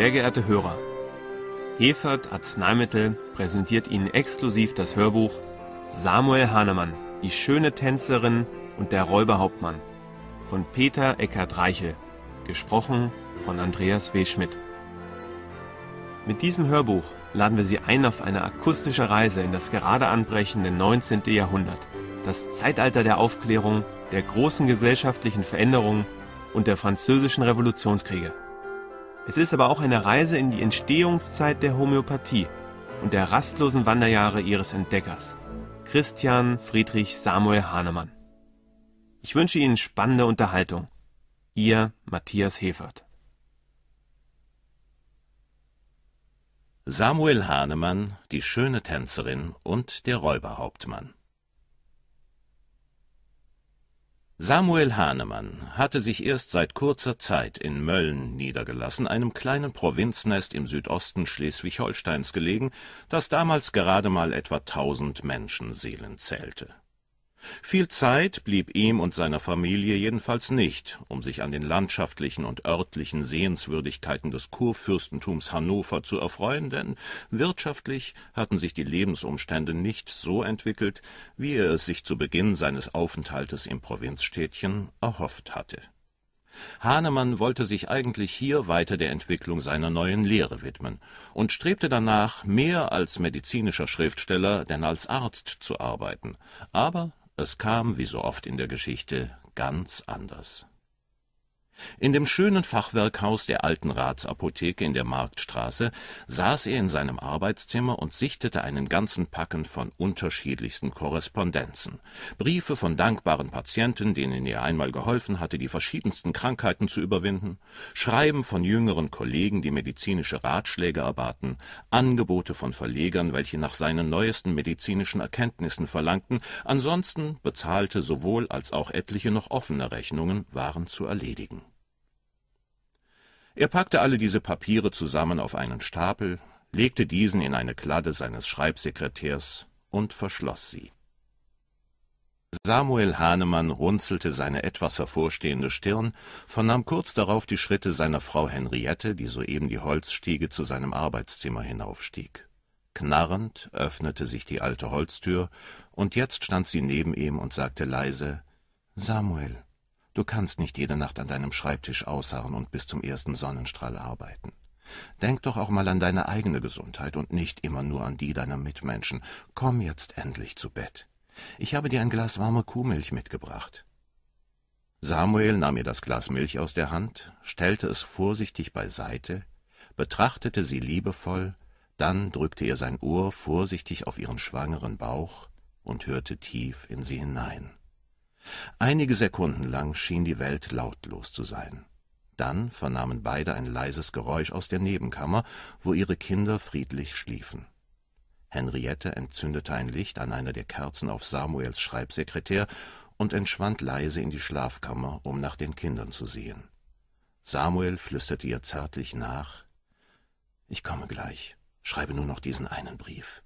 Sehr geehrte Hörer, Hefert Arzneimittel präsentiert Ihnen exklusiv das Hörbuch Samuel Hahnemann, die schöne Tänzerin und der Räuberhauptmann von Peter Eckhard Reichel, gesprochen von Andreas W. Schmidt. Mit diesem Hörbuch laden wir Sie ein auf eine akustische Reise in das gerade anbrechende 19. Jahrhundert, das Zeitalter der Aufklärung, der großen gesellschaftlichen Veränderungen und der französischen Revolutionskriege. Es ist aber auch eine Reise in die Entstehungszeit der Homöopathie und der rastlosen Wanderjahre ihres Entdeckers, Christian Friedrich Samuel Hahnemann. Ich wünsche Ihnen spannende Unterhaltung. Ihr Matthias Hefert. Samuel Hahnemann, die schöne Tänzerin und der Räuberhauptmann. Samuel Hahnemann hatte sich erst seit kurzer Zeit in Mölln niedergelassen, einem kleinen Provinznest im Südosten Schleswig-Holsteins gelegen, das damals gerade mal etwa tausend Menschenseelen zählte viel Zeit blieb ihm und seiner Familie jedenfalls nicht, um sich an den landschaftlichen und örtlichen Sehenswürdigkeiten des Kurfürstentums Hannover zu erfreuen, denn wirtschaftlich hatten sich die Lebensumstände nicht so entwickelt, wie er es sich zu Beginn seines Aufenthaltes im Provinzstädtchen erhofft hatte. Hahnemann wollte sich eigentlich hier weiter der Entwicklung seiner neuen Lehre widmen und strebte danach, mehr als medizinischer Schriftsteller denn als Arzt zu arbeiten. Aber es kam, wie so oft in der Geschichte, ganz anders. In dem schönen Fachwerkhaus der alten Ratsapotheke in der Marktstraße saß er in seinem Arbeitszimmer und sichtete einen ganzen Packen von unterschiedlichsten Korrespondenzen. Briefe von dankbaren Patienten, denen er einmal geholfen hatte, die verschiedensten Krankheiten zu überwinden, Schreiben von jüngeren Kollegen, die medizinische Ratschläge erbaten, Angebote von Verlegern, welche nach seinen neuesten medizinischen Erkenntnissen verlangten, ansonsten bezahlte sowohl als auch etliche noch offene Rechnungen waren zu erledigen. Er packte alle diese Papiere zusammen auf einen Stapel, legte diesen in eine Kladde seines Schreibsekretärs und verschloss sie. Samuel Hahnemann runzelte seine etwas hervorstehende Stirn, vernahm kurz darauf die Schritte seiner Frau Henriette, die soeben die Holzstiege zu seinem Arbeitszimmer hinaufstieg. Knarrend öffnete sich die alte Holztür, und jetzt stand sie neben ihm und sagte leise Samuel. Du kannst nicht jede Nacht an deinem Schreibtisch ausharren und bis zum ersten Sonnenstrahl arbeiten. Denk doch auch mal an deine eigene Gesundheit und nicht immer nur an die deiner Mitmenschen. Komm jetzt endlich zu Bett. Ich habe dir ein Glas warme Kuhmilch mitgebracht. Samuel nahm ihr das Glas Milch aus der Hand, stellte es vorsichtig beiseite, betrachtete sie liebevoll, dann drückte er sein Ohr vorsichtig auf ihren schwangeren Bauch und hörte tief in sie hinein. Einige Sekunden lang schien die Welt lautlos zu sein. Dann vernahmen beide ein leises Geräusch aus der Nebenkammer, wo ihre Kinder friedlich schliefen. Henriette entzündete ein Licht an einer der Kerzen auf Samuels Schreibsekretär und entschwand leise in die Schlafkammer, um nach den Kindern zu sehen. Samuel flüsterte ihr zärtlich nach Ich komme gleich, schreibe nur noch diesen einen Brief.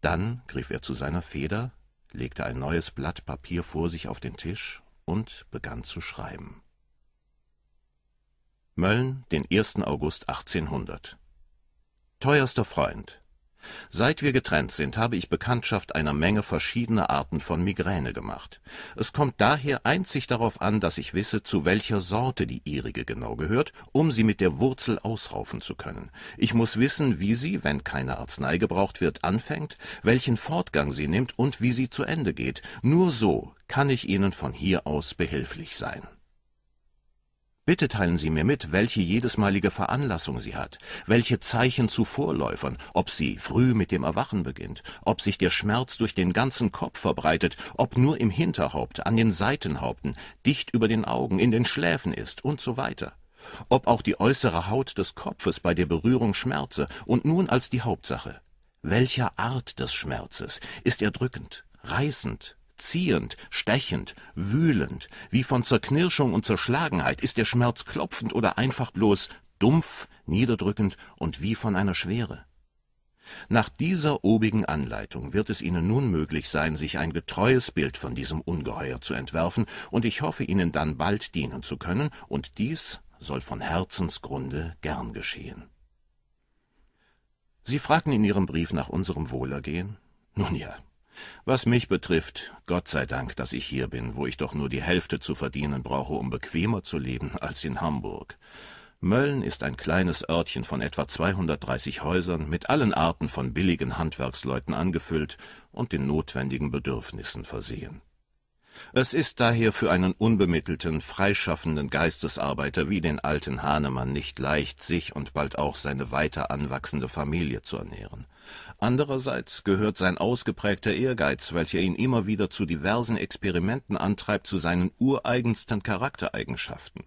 Dann griff er zu seiner Feder, legte ein neues Blatt Papier vor sich auf den Tisch und begann zu schreiben. Mölln, den 1. August 1800. Teuerster Freund, Seit wir getrennt sind, habe ich Bekanntschaft einer Menge verschiedener Arten von Migräne gemacht. Es kommt daher einzig darauf an, dass ich wisse, zu welcher Sorte die ihrige genau gehört, um sie mit der Wurzel ausraufen zu können. Ich muss wissen, wie sie, wenn keine Arznei gebraucht wird, anfängt, welchen Fortgang sie nimmt und wie sie zu Ende geht. Nur so kann ich Ihnen von hier aus behilflich sein. Bitte teilen Sie mir mit, welche jedesmalige Veranlassung sie hat, welche Zeichen zu Vorläufern, ob sie früh mit dem Erwachen beginnt, ob sich der Schmerz durch den ganzen Kopf verbreitet, ob nur im Hinterhaupt, an den Seitenhaupten, dicht über den Augen, in den Schläfen ist und so weiter. Ob auch die äußere Haut des Kopfes bei der Berührung schmerze und nun als die Hauptsache. Welcher Art des Schmerzes? Ist er drückend, reißend, ziehend, stechend, wühlend, wie von Zerknirschung und Zerschlagenheit, ist der Schmerz klopfend oder einfach bloß dumpf, niederdrückend und wie von einer Schwere. Nach dieser obigen Anleitung wird es Ihnen nun möglich sein, sich ein getreues Bild von diesem Ungeheuer zu entwerfen, und ich hoffe Ihnen dann bald dienen zu können, und dies soll von Herzensgrunde gern geschehen. Sie fragten in Ihrem Brief nach unserem Wohlergehen? Nun ja, was mich betrifft, Gott sei Dank, dass ich hier bin, wo ich doch nur die Hälfte zu verdienen brauche, um bequemer zu leben als in Hamburg. Mölln ist ein kleines Örtchen von etwa 230 Häusern mit allen Arten von billigen Handwerksleuten angefüllt und den notwendigen Bedürfnissen versehen. Es ist daher für einen unbemittelten, freischaffenden Geistesarbeiter wie den alten Hahnemann nicht leicht, sich und bald auch seine weiter anwachsende Familie zu ernähren. Andererseits gehört sein ausgeprägter Ehrgeiz, welcher ihn immer wieder zu diversen Experimenten antreibt, zu seinen ureigensten Charaktereigenschaften.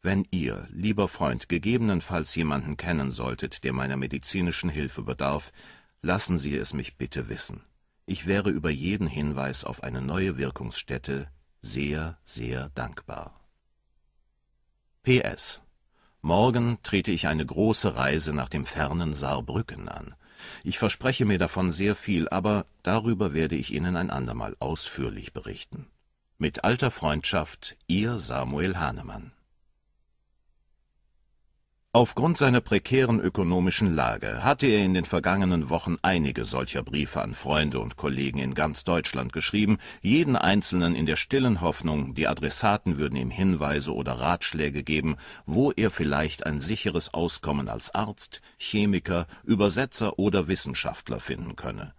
Wenn ihr, lieber Freund, gegebenenfalls jemanden kennen solltet, der meiner medizinischen Hilfe bedarf, lassen Sie es mich bitte wissen. Ich wäre über jeden Hinweis auf eine neue Wirkungsstätte sehr, sehr dankbar. PS. Morgen trete ich eine große Reise nach dem fernen Saarbrücken an. Ich verspreche mir davon sehr viel, aber darüber werde ich Ihnen ein andermal ausführlich berichten. Mit alter Freundschaft, Ihr Samuel Hahnemann. Aufgrund seiner prekären ökonomischen Lage hatte er in den vergangenen Wochen einige solcher Briefe an Freunde und Kollegen in ganz Deutschland geschrieben, jeden einzelnen in der stillen Hoffnung, die Adressaten würden ihm Hinweise oder Ratschläge geben, wo er vielleicht ein sicheres Auskommen als Arzt, Chemiker, Übersetzer oder Wissenschaftler finden könne.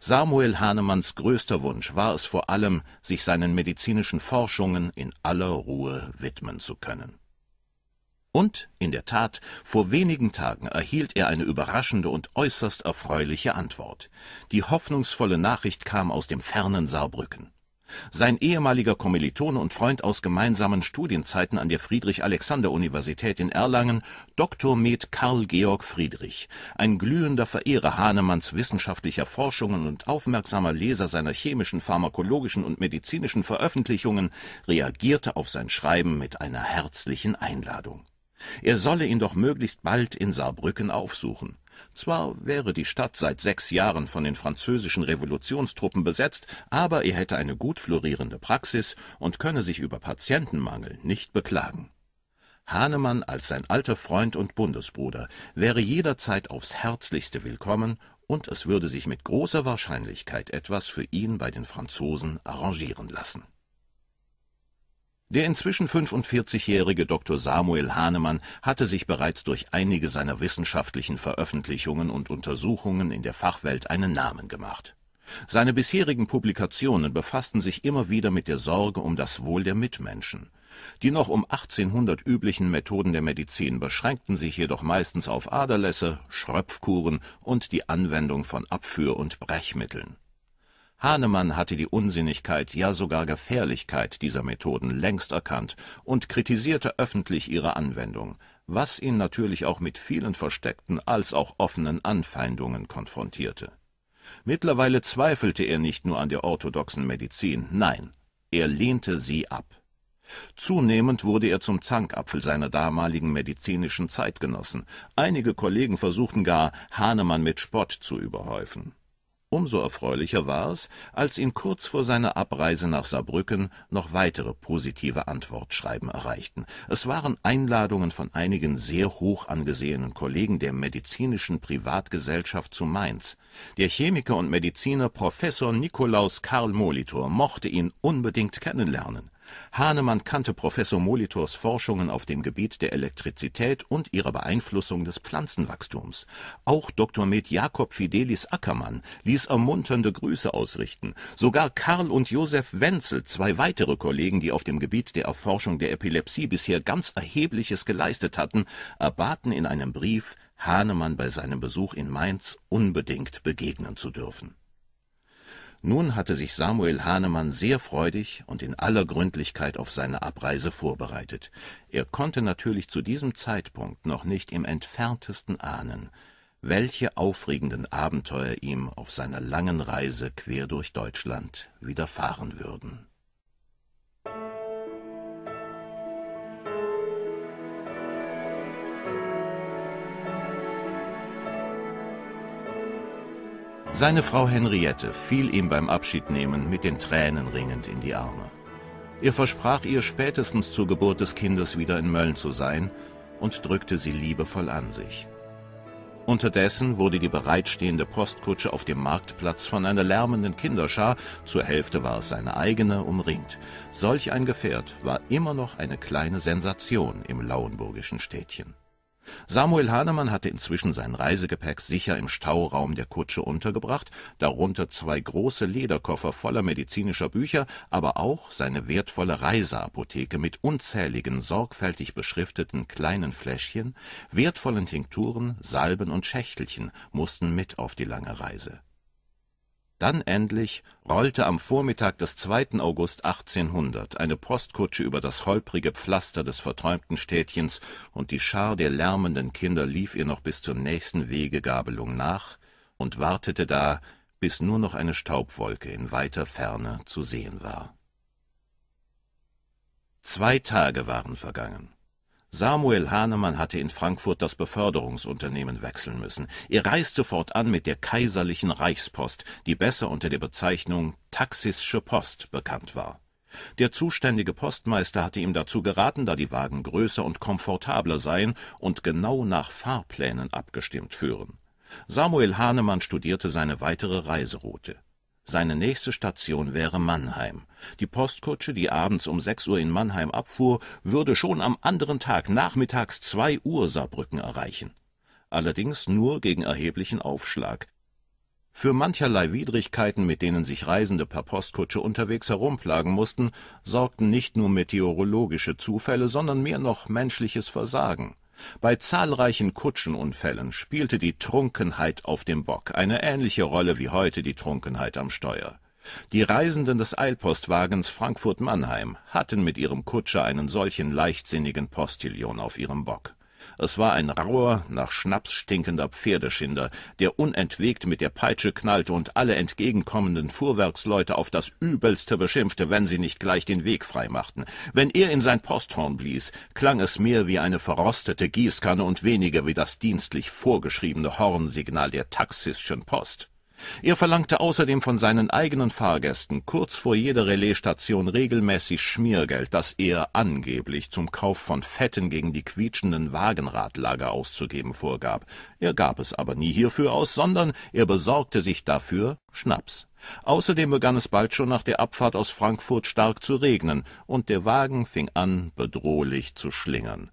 Samuel Hahnemanns größter Wunsch war es vor allem, sich seinen medizinischen Forschungen in aller Ruhe widmen zu können. Und, in der Tat, vor wenigen Tagen erhielt er eine überraschende und äußerst erfreuliche Antwort. Die hoffnungsvolle Nachricht kam aus dem fernen Saarbrücken. Sein ehemaliger Kommilitone und Freund aus gemeinsamen Studienzeiten an der Friedrich-Alexander-Universität in Erlangen, Dr. Med Karl Georg Friedrich, ein glühender Verehrer Hahnemanns wissenschaftlicher Forschungen und aufmerksamer Leser seiner chemischen, pharmakologischen und medizinischen Veröffentlichungen, reagierte auf sein Schreiben mit einer herzlichen Einladung. Er solle ihn doch möglichst bald in Saarbrücken aufsuchen. Zwar wäre die Stadt seit sechs Jahren von den französischen Revolutionstruppen besetzt, aber er hätte eine gut florierende Praxis und könne sich über Patientenmangel nicht beklagen. Hahnemann als sein alter Freund und Bundesbruder wäre jederzeit aufs Herzlichste willkommen und es würde sich mit großer Wahrscheinlichkeit etwas für ihn bei den Franzosen arrangieren lassen. Der inzwischen 45-jährige Dr. Samuel Hahnemann hatte sich bereits durch einige seiner wissenschaftlichen Veröffentlichungen und Untersuchungen in der Fachwelt einen Namen gemacht. Seine bisherigen Publikationen befassten sich immer wieder mit der Sorge um das Wohl der Mitmenschen. Die noch um 1800 üblichen Methoden der Medizin beschränkten sich jedoch meistens auf Aderlässe, Schröpfkuren und die Anwendung von Abführ- und Brechmitteln. Hahnemann hatte die Unsinnigkeit, ja sogar Gefährlichkeit dieser Methoden längst erkannt und kritisierte öffentlich ihre Anwendung, was ihn natürlich auch mit vielen versteckten als auch offenen Anfeindungen konfrontierte. Mittlerweile zweifelte er nicht nur an der orthodoxen Medizin, nein, er lehnte sie ab. Zunehmend wurde er zum Zankapfel seiner damaligen medizinischen Zeitgenossen. Einige Kollegen versuchten gar, Hahnemann mit Spott zu überhäufen. Umso erfreulicher war es, als ihn kurz vor seiner Abreise nach Saarbrücken noch weitere positive Antwortschreiben erreichten. Es waren Einladungen von einigen sehr hoch angesehenen Kollegen der Medizinischen Privatgesellschaft zu Mainz. Der Chemiker und Mediziner Professor Nikolaus Karl Molitor mochte ihn unbedingt kennenlernen. Hahnemann kannte Professor Molitors Forschungen auf dem Gebiet der Elektrizität und ihrer Beeinflussung des Pflanzenwachstums. Auch Dr. Med Jakob Fidelis Ackermann ließ ermunternde Grüße ausrichten. Sogar Karl und Josef Wenzel, zwei weitere Kollegen, die auf dem Gebiet der Erforschung der Epilepsie bisher ganz Erhebliches geleistet hatten, erbaten in einem Brief, Hahnemann bei seinem Besuch in Mainz unbedingt begegnen zu dürfen. Nun hatte sich Samuel Hahnemann sehr freudig und in aller Gründlichkeit auf seine Abreise vorbereitet. Er konnte natürlich zu diesem Zeitpunkt noch nicht im entferntesten ahnen, welche aufregenden Abenteuer ihm auf seiner langen Reise quer durch Deutschland widerfahren würden. Seine Frau Henriette fiel ihm beim Abschiednehmen mit den Tränen ringend in die Arme. Er versprach ihr spätestens zur Geburt des Kindes wieder in Mölln zu sein und drückte sie liebevoll an sich. Unterdessen wurde die bereitstehende Postkutsche auf dem Marktplatz von einer lärmenden Kinderschar, zur Hälfte war es seine eigene, umringt. Solch ein Gefährt war immer noch eine kleine Sensation im lauenburgischen Städtchen. Samuel Hahnemann hatte inzwischen sein Reisegepäck sicher im Stauraum der Kutsche untergebracht, darunter zwei große Lederkoffer voller medizinischer Bücher, aber auch seine wertvolle Reiseapotheke mit unzähligen sorgfältig beschrifteten kleinen Fläschchen, wertvollen Tinkturen, Salben und Schächtelchen mussten mit auf die lange Reise dann endlich rollte am Vormittag des 2. August 1800 eine Postkutsche über das holprige Pflaster des verträumten Städtchens, und die Schar der lärmenden Kinder lief ihr noch bis zur nächsten Wegegabelung nach und wartete da, bis nur noch eine Staubwolke in weiter Ferne zu sehen war. Zwei Tage waren vergangen. Samuel Hahnemann hatte in Frankfurt das Beförderungsunternehmen wechseln müssen. Er reiste fortan mit der kaiserlichen Reichspost, die besser unter der Bezeichnung Taxische Post bekannt war. Der zuständige Postmeister hatte ihm dazu geraten, da die Wagen größer und komfortabler seien und genau nach Fahrplänen abgestimmt führen. Samuel Hahnemann studierte seine weitere Reiseroute. Seine nächste Station wäre Mannheim. Die Postkutsche, die abends um 6 Uhr in Mannheim abfuhr, würde schon am anderen Tag nachmittags 2 Uhr Saarbrücken erreichen. Allerdings nur gegen erheblichen Aufschlag. Für mancherlei Widrigkeiten, mit denen sich Reisende per Postkutsche unterwegs herumplagen mussten, sorgten nicht nur meteorologische Zufälle, sondern mehr noch menschliches Versagen. Bei zahlreichen Kutschenunfällen spielte die Trunkenheit auf dem Bock eine ähnliche Rolle wie heute die Trunkenheit am Steuer. Die Reisenden des Eilpostwagens Frankfurt-Mannheim hatten mit ihrem Kutscher einen solchen leichtsinnigen Postillion auf ihrem Bock. Es war ein rauer, nach Schnaps stinkender Pferdeschinder, der unentwegt mit der Peitsche knallte und alle entgegenkommenden Fuhrwerksleute auf das Übelste beschimpfte, wenn sie nicht gleich den Weg freimachten. Wenn er in sein Posthorn blies, klang es mehr wie eine verrostete Gießkanne und weniger wie das dienstlich vorgeschriebene Hornsignal der taxischen Post. Er verlangte außerdem von seinen eigenen Fahrgästen kurz vor jeder Relaisstation regelmäßig Schmiergeld, das er angeblich zum Kauf von Fetten gegen die quietschenden Wagenradlager auszugeben vorgab. Er gab es aber nie hierfür aus, sondern er besorgte sich dafür Schnaps. Außerdem begann es bald schon nach der Abfahrt aus Frankfurt stark zu regnen, und der Wagen fing an, bedrohlich zu schlingern.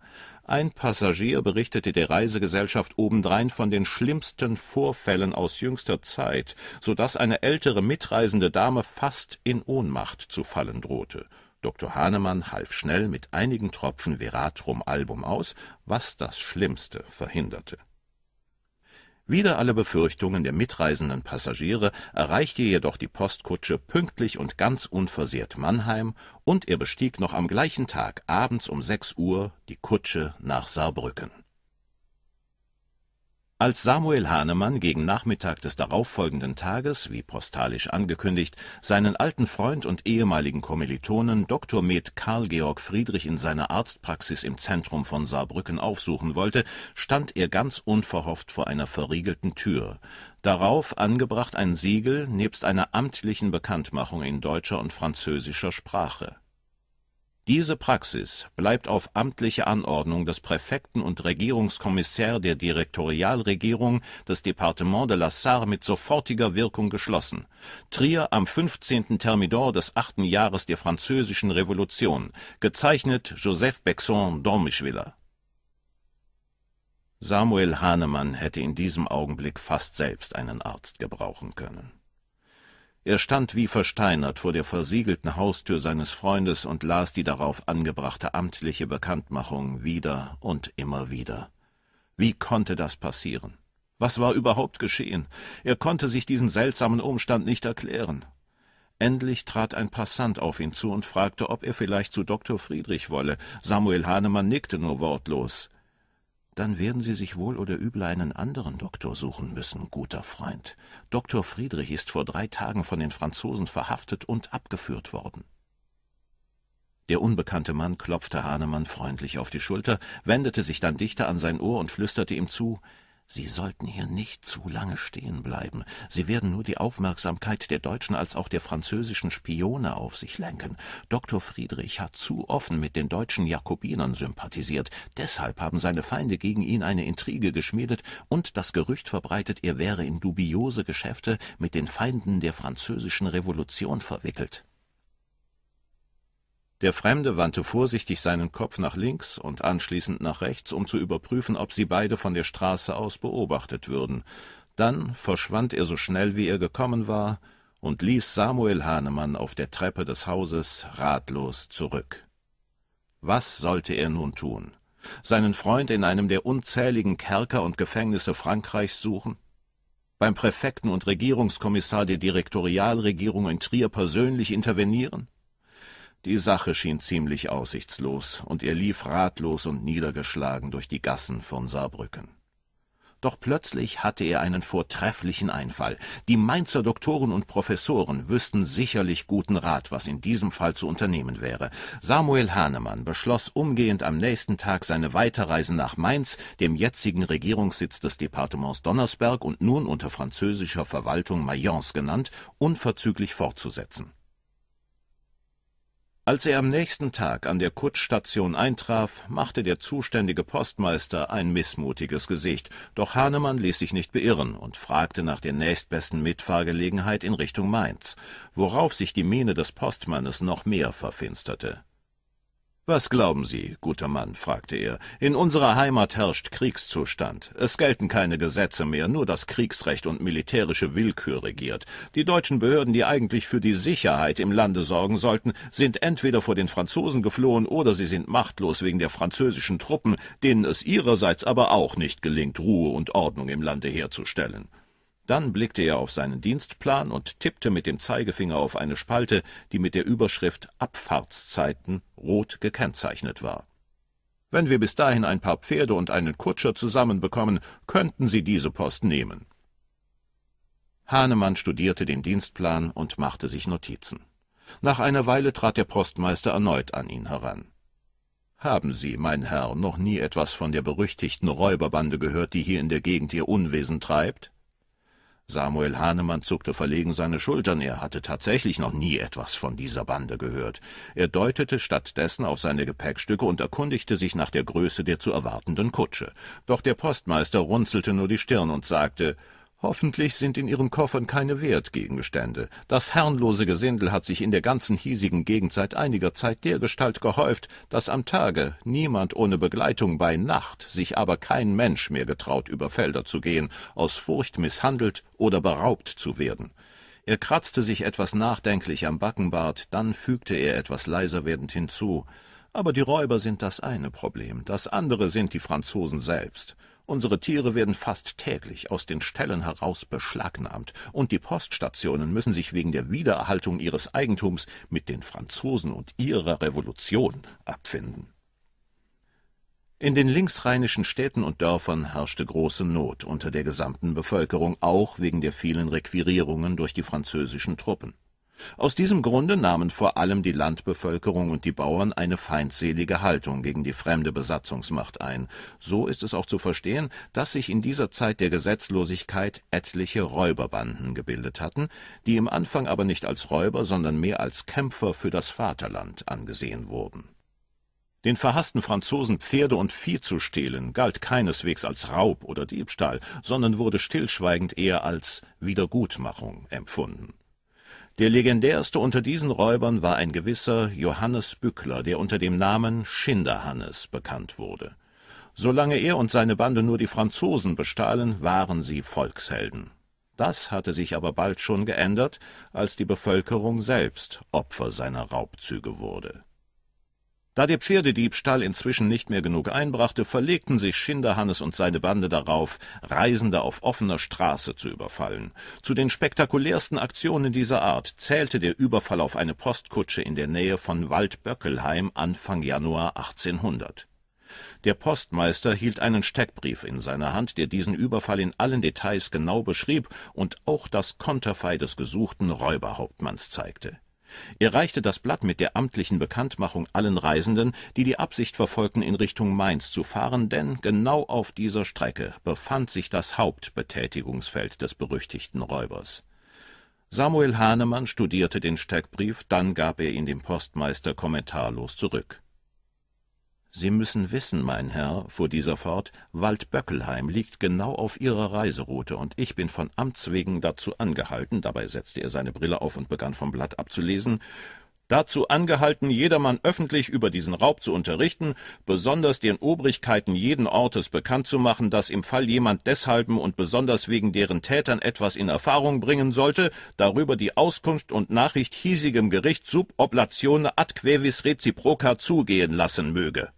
Ein Passagier berichtete der Reisegesellschaft obendrein von den schlimmsten Vorfällen aus jüngster Zeit, so dass eine ältere mitreisende Dame fast in Ohnmacht zu fallen drohte. Dr. Hahnemann half schnell mit einigen Tropfen Veratrum Album aus, was das Schlimmste verhinderte wieder alle Befürchtungen der mitreisenden Passagiere erreichte jedoch die Postkutsche pünktlich und ganz unversehrt Mannheim, und er bestieg noch am gleichen Tag abends um 6 Uhr die Kutsche nach Saarbrücken als Samuel Hahnemann gegen Nachmittag des darauffolgenden Tages, wie postalisch angekündigt, seinen alten Freund und ehemaligen Kommilitonen Dr. med Karl Georg Friedrich in seiner Arztpraxis im Zentrum von Saarbrücken aufsuchen wollte, stand er ganz unverhofft vor einer verriegelten Tür. Darauf angebracht ein Siegel nebst einer amtlichen Bekanntmachung in deutscher und französischer Sprache diese Praxis bleibt auf amtliche Anordnung des Präfekten und Regierungskommissär der Direktorialregierung des Departement de la Sarre mit sofortiger Wirkung geschlossen. Trier am 15. Thermidor des achten Jahres der Französischen Revolution, gezeichnet Joseph Bexon Dormischwiller. Samuel Hahnemann hätte in diesem Augenblick fast selbst einen Arzt gebrauchen können. Er stand wie versteinert vor der versiegelten Haustür seines Freundes und las die darauf angebrachte amtliche Bekanntmachung wieder und immer wieder. Wie konnte das passieren? Was war überhaupt geschehen? Er konnte sich diesen seltsamen Umstand nicht erklären. Endlich trat ein Passant auf ihn zu und fragte, ob er vielleicht zu Dr. Friedrich wolle. Samuel Hahnemann nickte nur wortlos dann werden Sie sich wohl oder übel einen anderen Doktor suchen müssen, guter Freund. Doktor Friedrich ist vor drei Tagen von den Franzosen verhaftet und abgeführt worden. Der unbekannte Mann klopfte Hahnemann freundlich auf die Schulter, wendete sich dann dichter an sein Ohr und flüsterte ihm zu Sie sollten hier nicht zu lange stehen bleiben. Sie werden nur die Aufmerksamkeit der deutschen als auch der französischen Spione auf sich lenken. Dr. Friedrich hat zu offen mit den deutschen Jakobinern sympathisiert. Deshalb haben seine Feinde gegen ihn eine Intrige geschmiedet und das Gerücht verbreitet, er wäre in dubiose Geschäfte mit den Feinden der französischen Revolution verwickelt. Der Fremde wandte vorsichtig seinen Kopf nach links und anschließend nach rechts, um zu überprüfen, ob sie beide von der Straße aus beobachtet würden. Dann verschwand er so schnell, wie er gekommen war, und ließ Samuel Hahnemann auf der Treppe des Hauses ratlos zurück. Was sollte er nun tun? Seinen Freund in einem der unzähligen Kerker und Gefängnisse Frankreichs suchen? Beim Präfekten und Regierungskommissar der Direktorialregierung in Trier persönlich intervenieren? Die Sache schien ziemlich aussichtslos, und er lief ratlos und niedergeschlagen durch die Gassen von Saarbrücken. Doch plötzlich hatte er einen vortrefflichen Einfall. Die Mainzer Doktoren und Professoren wüssten sicherlich guten Rat, was in diesem Fall zu unternehmen wäre. Samuel Hahnemann beschloss umgehend am nächsten Tag seine Weiterreise nach Mainz, dem jetzigen Regierungssitz des Departements Donnersberg und nun unter französischer Verwaltung Mayence genannt, unverzüglich fortzusetzen. Als er am nächsten Tag an der Kutschstation eintraf, machte der zuständige Postmeister ein missmutiges Gesicht, doch Hahnemann ließ sich nicht beirren und fragte nach der nächstbesten Mitfahrgelegenheit in Richtung Mainz, worauf sich die Miene des Postmannes noch mehr verfinsterte. Was glauben Sie, guter Mann? fragte er. In unserer Heimat herrscht Kriegszustand. Es gelten keine Gesetze mehr, nur das Kriegsrecht und militärische Willkür regiert. Die deutschen Behörden, die eigentlich für die Sicherheit im Lande sorgen sollten, sind entweder vor den Franzosen geflohen oder sie sind machtlos wegen der französischen Truppen, denen es ihrerseits aber auch nicht gelingt, Ruhe und Ordnung im Lande herzustellen. Dann blickte er auf seinen Dienstplan und tippte mit dem Zeigefinger auf eine Spalte, die mit der Überschrift Abfahrtszeiten rot gekennzeichnet war. Wenn wir bis dahin ein paar Pferde und einen Kutscher zusammenbekommen, könnten Sie diese Post nehmen. Hahnemann studierte den Dienstplan und machte sich Notizen. Nach einer Weile trat der Postmeister erneut an ihn heran. Haben Sie, mein Herr, noch nie etwas von der berüchtigten Räuberbande gehört, die hier in der Gegend ihr Unwesen treibt? Samuel Hahnemann zuckte verlegen seine Schultern, er hatte tatsächlich noch nie etwas von dieser Bande gehört. Er deutete stattdessen auf seine Gepäckstücke und erkundigte sich nach der Größe der zu erwartenden Kutsche. Doch der Postmeister runzelte nur die Stirn und sagte Hoffentlich sind in ihren Koffern keine Wertgegenstände. Das herrenlose Gesindel hat sich in der ganzen hiesigen Gegend seit einiger Zeit dergestalt gehäuft, dass am Tage niemand ohne Begleitung bei Nacht sich aber kein Mensch mehr getraut, über Felder zu gehen, aus Furcht misshandelt oder beraubt zu werden. Er kratzte sich etwas nachdenklich am Backenbart, dann fügte er etwas leiser werdend hinzu. Aber die Räuber sind das eine Problem, das andere sind die Franzosen selbst. Unsere Tiere werden fast täglich aus den Ställen heraus beschlagnahmt, und die Poststationen müssen sich wegen der Wiedererhaltung ihres Eigentums mit den Franzosen und ihrer Revolution abfinden. In den linksrheinischen Städten und Dörfern herrschte große Not unter der gesamten Bevölkerung, auch wegen der vielen Requirierungen durch die französischen Truppen. Aus diesem Grunde nahmen vor allem die Landbevölkerung und die Bauern eine feindselige Haltung gegen die fremde Besatzungsmacht ein. So ist es auch zu verstehen, dass sich in dieser Zeit der Gesetzlosigkeit etliche Räuberbanden gebildet hatten, die im Anfang aber nicht als Räuber, sondern mehr als Kämpfer für das Vaterland angesehen wurden. Den verhassten Franzosen Pferde und Vieh zu stehlen, galt keineswegs als Raub oder Diebstahl, sondern wurde stillschweigend eher als Wiedergutmachung empfunden. Der legendärste unter diesen Räubern war ein gewisser Johannes Bückler, der unter dem Namen Schinderhannes bekannt wurde. Solange er und seine Bande nur die Franzosen bestahlen, waren sie Volkshelden. Das hatte sich aber bald schon geändert, als die Bevölkerung selbst Opfer seiner Raubzüge wurde da der Pferdediebstahl inzwischen nicht mehr genug einbrachte, verlegten sich Schinderhannes und seine Bande darauf, Reisende auf offener Straße zu überfallen. Zu den spektakulärsten Aktionen dieser Art zählte der Überfall auf eine Postkutsche in der Nähe von Waldböckelheim Anfang Januar 1800. Der Postmeister hielt einen Steckbrief in seiner Hand, der diesen Überfall in allen Details genau beschrieb und auch das Konterfei des gesuchten Räuberhauptmanns zeigte. Er reichte das Blatt mit der amtlichen Bekanntmachung allen Reisenden, die die Absicht verfolgten, in Richtung Mainz zu fahren, denn genau auf dieser Strecke befand sich das Hauptbetätigungsfeld des berüchtigten Räubers. Samuel Hahnemann studierte den Steckbrief, dann gab er ihn dem Postmeister kommentarlos zurück. Sie müssen wissen, mein Herr, fuhr dieser fort, Waldböckelheim liegt genau auf Ihrer Reiseroute, und ich bin von Amts wegen dazu angehalten, dabei setzte er seine Brille auf und begann vom Blatt abzulesen, dazu angehalten, jedermann öffentlich über diesen Raub zu unterrichten, besonders den Obrigkeiten jeden Ortes bekannt zu machen, dass im Fall jemand deshalb und besonders wegen deren Tätern etwas in Erfahrung bringen sollte, darüber die Auskunft und Nachricht hiesigem Gericht sub oblatione ad quaevis reciproca zugehen lassen möge.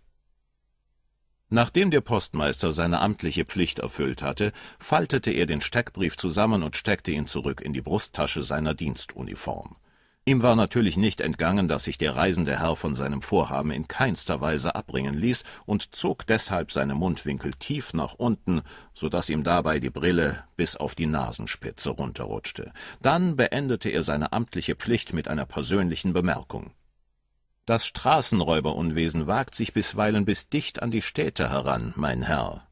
Nachdem der Postmeister seine amtliche Pflicht erfüllt hatte, faltete er den Steckbrief zusammen und steckte ihn zurück in die Brusttasche seiner Dienstuniform. Ihm war natürlich nicht entgangen, dass sich der reisende Herr von seinem Vorhaben in keinster Weise abbringen ließ und zog deshalb seine Mundwinkel tief nach unten, so daß ihm dabei die Brille bis auf die Nasenspitze runterrutschte. Dann beendete er seine amtliche Pflicht mit einer persönlichen Bemerkung. Das Straßenräuberunwesen wagt sich bisweilen bis dicht an die Städte heran, mein Herr.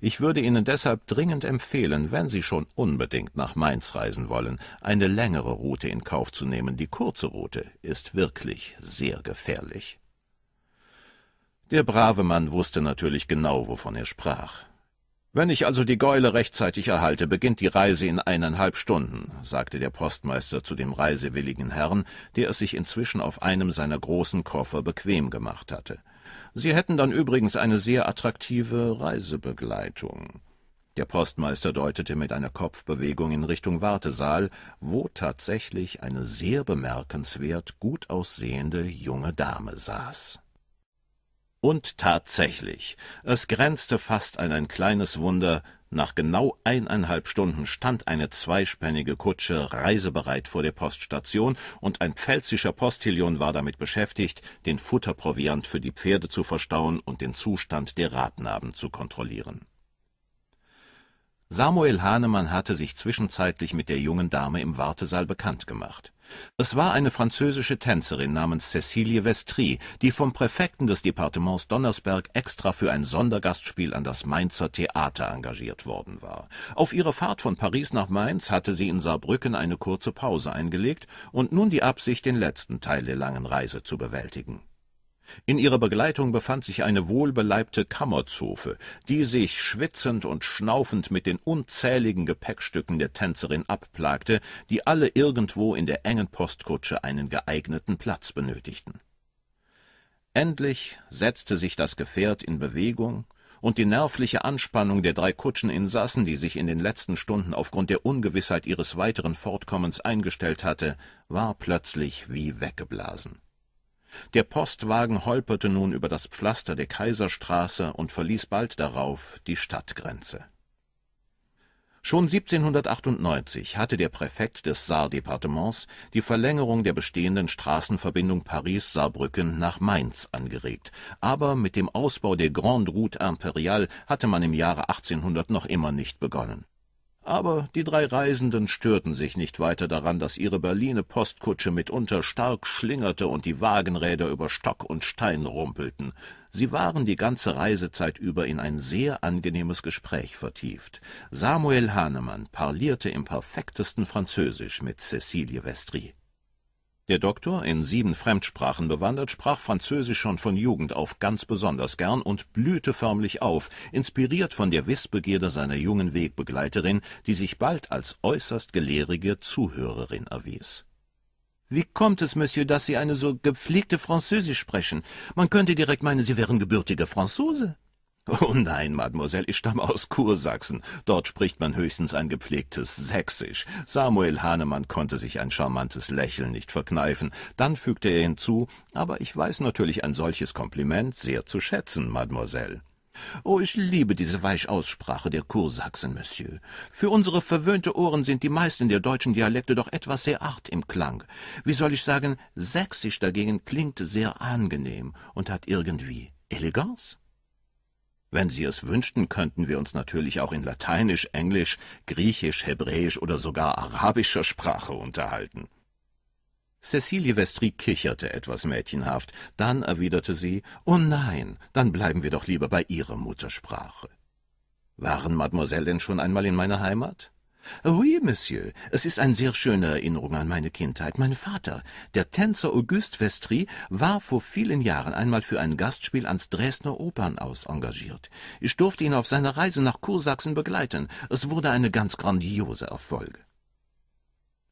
Ich würde Ihnen deshalb dringend empfehlen, wenn Sie schon unbedingt nach Mainz reisen wollen, eine längere Route in Kauf zu nehmen. Die kurze Route ist wirklich sehr gefährlich. Der brave Mann wusste natürlich genau, wovon er sprach. Wenn ich also die Gäule rechtzeitig erhalte, beginnt die Reise in eineinhalb Stunden, sagte der Postmeister zu dem reisewilligen Herrn, der es sich inzwischen auf einem seiner großen Koffer bequem gemacht hatte. Sie hätten dann übrigens eine sehr attraktive Reisebegleitung. Der Postmeister deutete mit einer Kopfbewegung in Richtung Wartesaal, wo tatsächlich eine sehr bemerkenswert gut aussehende junge Dame saß. Und tatsächlich, es grenzte fast an ein kleines Wunder, nach genau eineinhalb Stunden stand eine zweispännige Kutsche reisebereit vor der Poststation und ein pfälzischer Postillion war damit beschäftigt, den Futterproviant für die Pferde zu verstauen und den Zustand der Radnaben zu kontrollieren. Samuel Hahnemann hatte sich zwischenzeitlich mit der jungen Dame im Wartesaal bekannt gemacht. Es war eine französische Tänzerin namens Cecilie Vestry, die vom Präfekten des Departements Donnersberg extra für ein Sondergastspiel an das Mainzer Theater engagiert worden war. Auf ihrer Fahrt von Paris nach Mainz hatte sie in Saarbrücken eine kurze Pause eingelegt und nun die Absicht, den letzten Teil der langen Reise zu bewältigen. In ihrer Begleitung befand sich eine wohlbeleibte Kammerzofe, die sich schwitzend und schnaufend mit den unzähligen Gepäckstücken der Tänzerin abplagte, die alle irgendwo in der engen Postkutsche einen geeigneten Platz benötigten. Endlich setzte sich das Gefährt in Bewegung, und die nervliche Anspannung der drei Kutscheninsassen, die sich in den letzten Stunden aufgrund der Ungewissheit ihres weiteren Fortkommens eingestellt hatte, war plötzlich wie weggeblasen. Der Postwagen holperte nun über das Pflaster der Kaiserstraße und verließ bald darauf die Stadtgrenze. Schon 1798 hatte der Präfekt des Saardepartements die Verlängerung der bestehenden Straßenverbindung Paris-Saarbrücken nach Mainz angeregt. Aber mit dem Ausbau der Grande Route Impériale hatte man im Jahre 1800 noch immer nicht begonnen. Aber die drei Reisenden störten sich nicht weiter daran, dass ihre Berliner Postkutsche mitunter stark schlingerte und die Wagenräder über Stock und Stein rumpelten. Sie waren die ganze Reisezeit über in ein sehr angenehmes Gespräch vertieft. Samuel Hahnemann parlierte im perfektesten Französisch mit Cecilie Vestry. Der Doktor, in sieben Fremdsprachen bewandert, sprach Französisch schon von Jugend auf ganz besonders gern und blühte förmlich auf, inspiriert von der Wissbegierde seiner jungen Wegbegleiterin, die sich bald als äußerst gelehrige Zuhörerin erwies. Wie kommt es, Monsieur, dass Sie eine so gepflegte Französisch sprechen? Man könnte direkt meinen, Sie wären gebürtiger Franzose. Oh nein, Mademoiselle, ich stamme aus Kursachsen. Dort spricht man höchstens ein gepflegtes Sächsisch. Samuel Hahnemann konnte sich ein charmantes Lächeln nicht verkneifen. Dann fügte er hinzu, aber ich weiß natürlich ein solches Kompliment sehr zu schätzen, Mademoiselle. Oh, ich liebe diese Weichaussprache der Kursachsen, Monsieur. Für unsere verwöhnte Ohren sind die meisten der deutschen Dialekte doch etwas sehr hart im Klang. Wie soll ich sagen, Sächsisch dagegen klingt sehr angenehm und hat irgendwie Eleganz. Wenn Sie es wünschten, könnten wir uns natürlich auch in Lateinisch, Englisch, Griechisch, Hebräisch oder sogar arabischer Sprache unterhalten. Cecilie Vestry kicherte etwas mädchenhaft, dann erwiderte sie, »Oh nein, dann bleiben wir doch lieber bei Ihrer Muttersprache.« »Waren Mademoiselle denn schon einmal in meiner Heimat?« Oui, Monsieur. Es ist eine sehr schöne Erinnerung an meine Kindheit. Mein Vater, der Tänzer Auguste Vestry, war vor vielen Jahren einmal für ein Gastspiel ans Dresdner Opernhaus engagiert. Ich durfte ihn auf seiner Reise nach Kursachsen begleiten. Es wurde eine ganz grandiose Erfolge.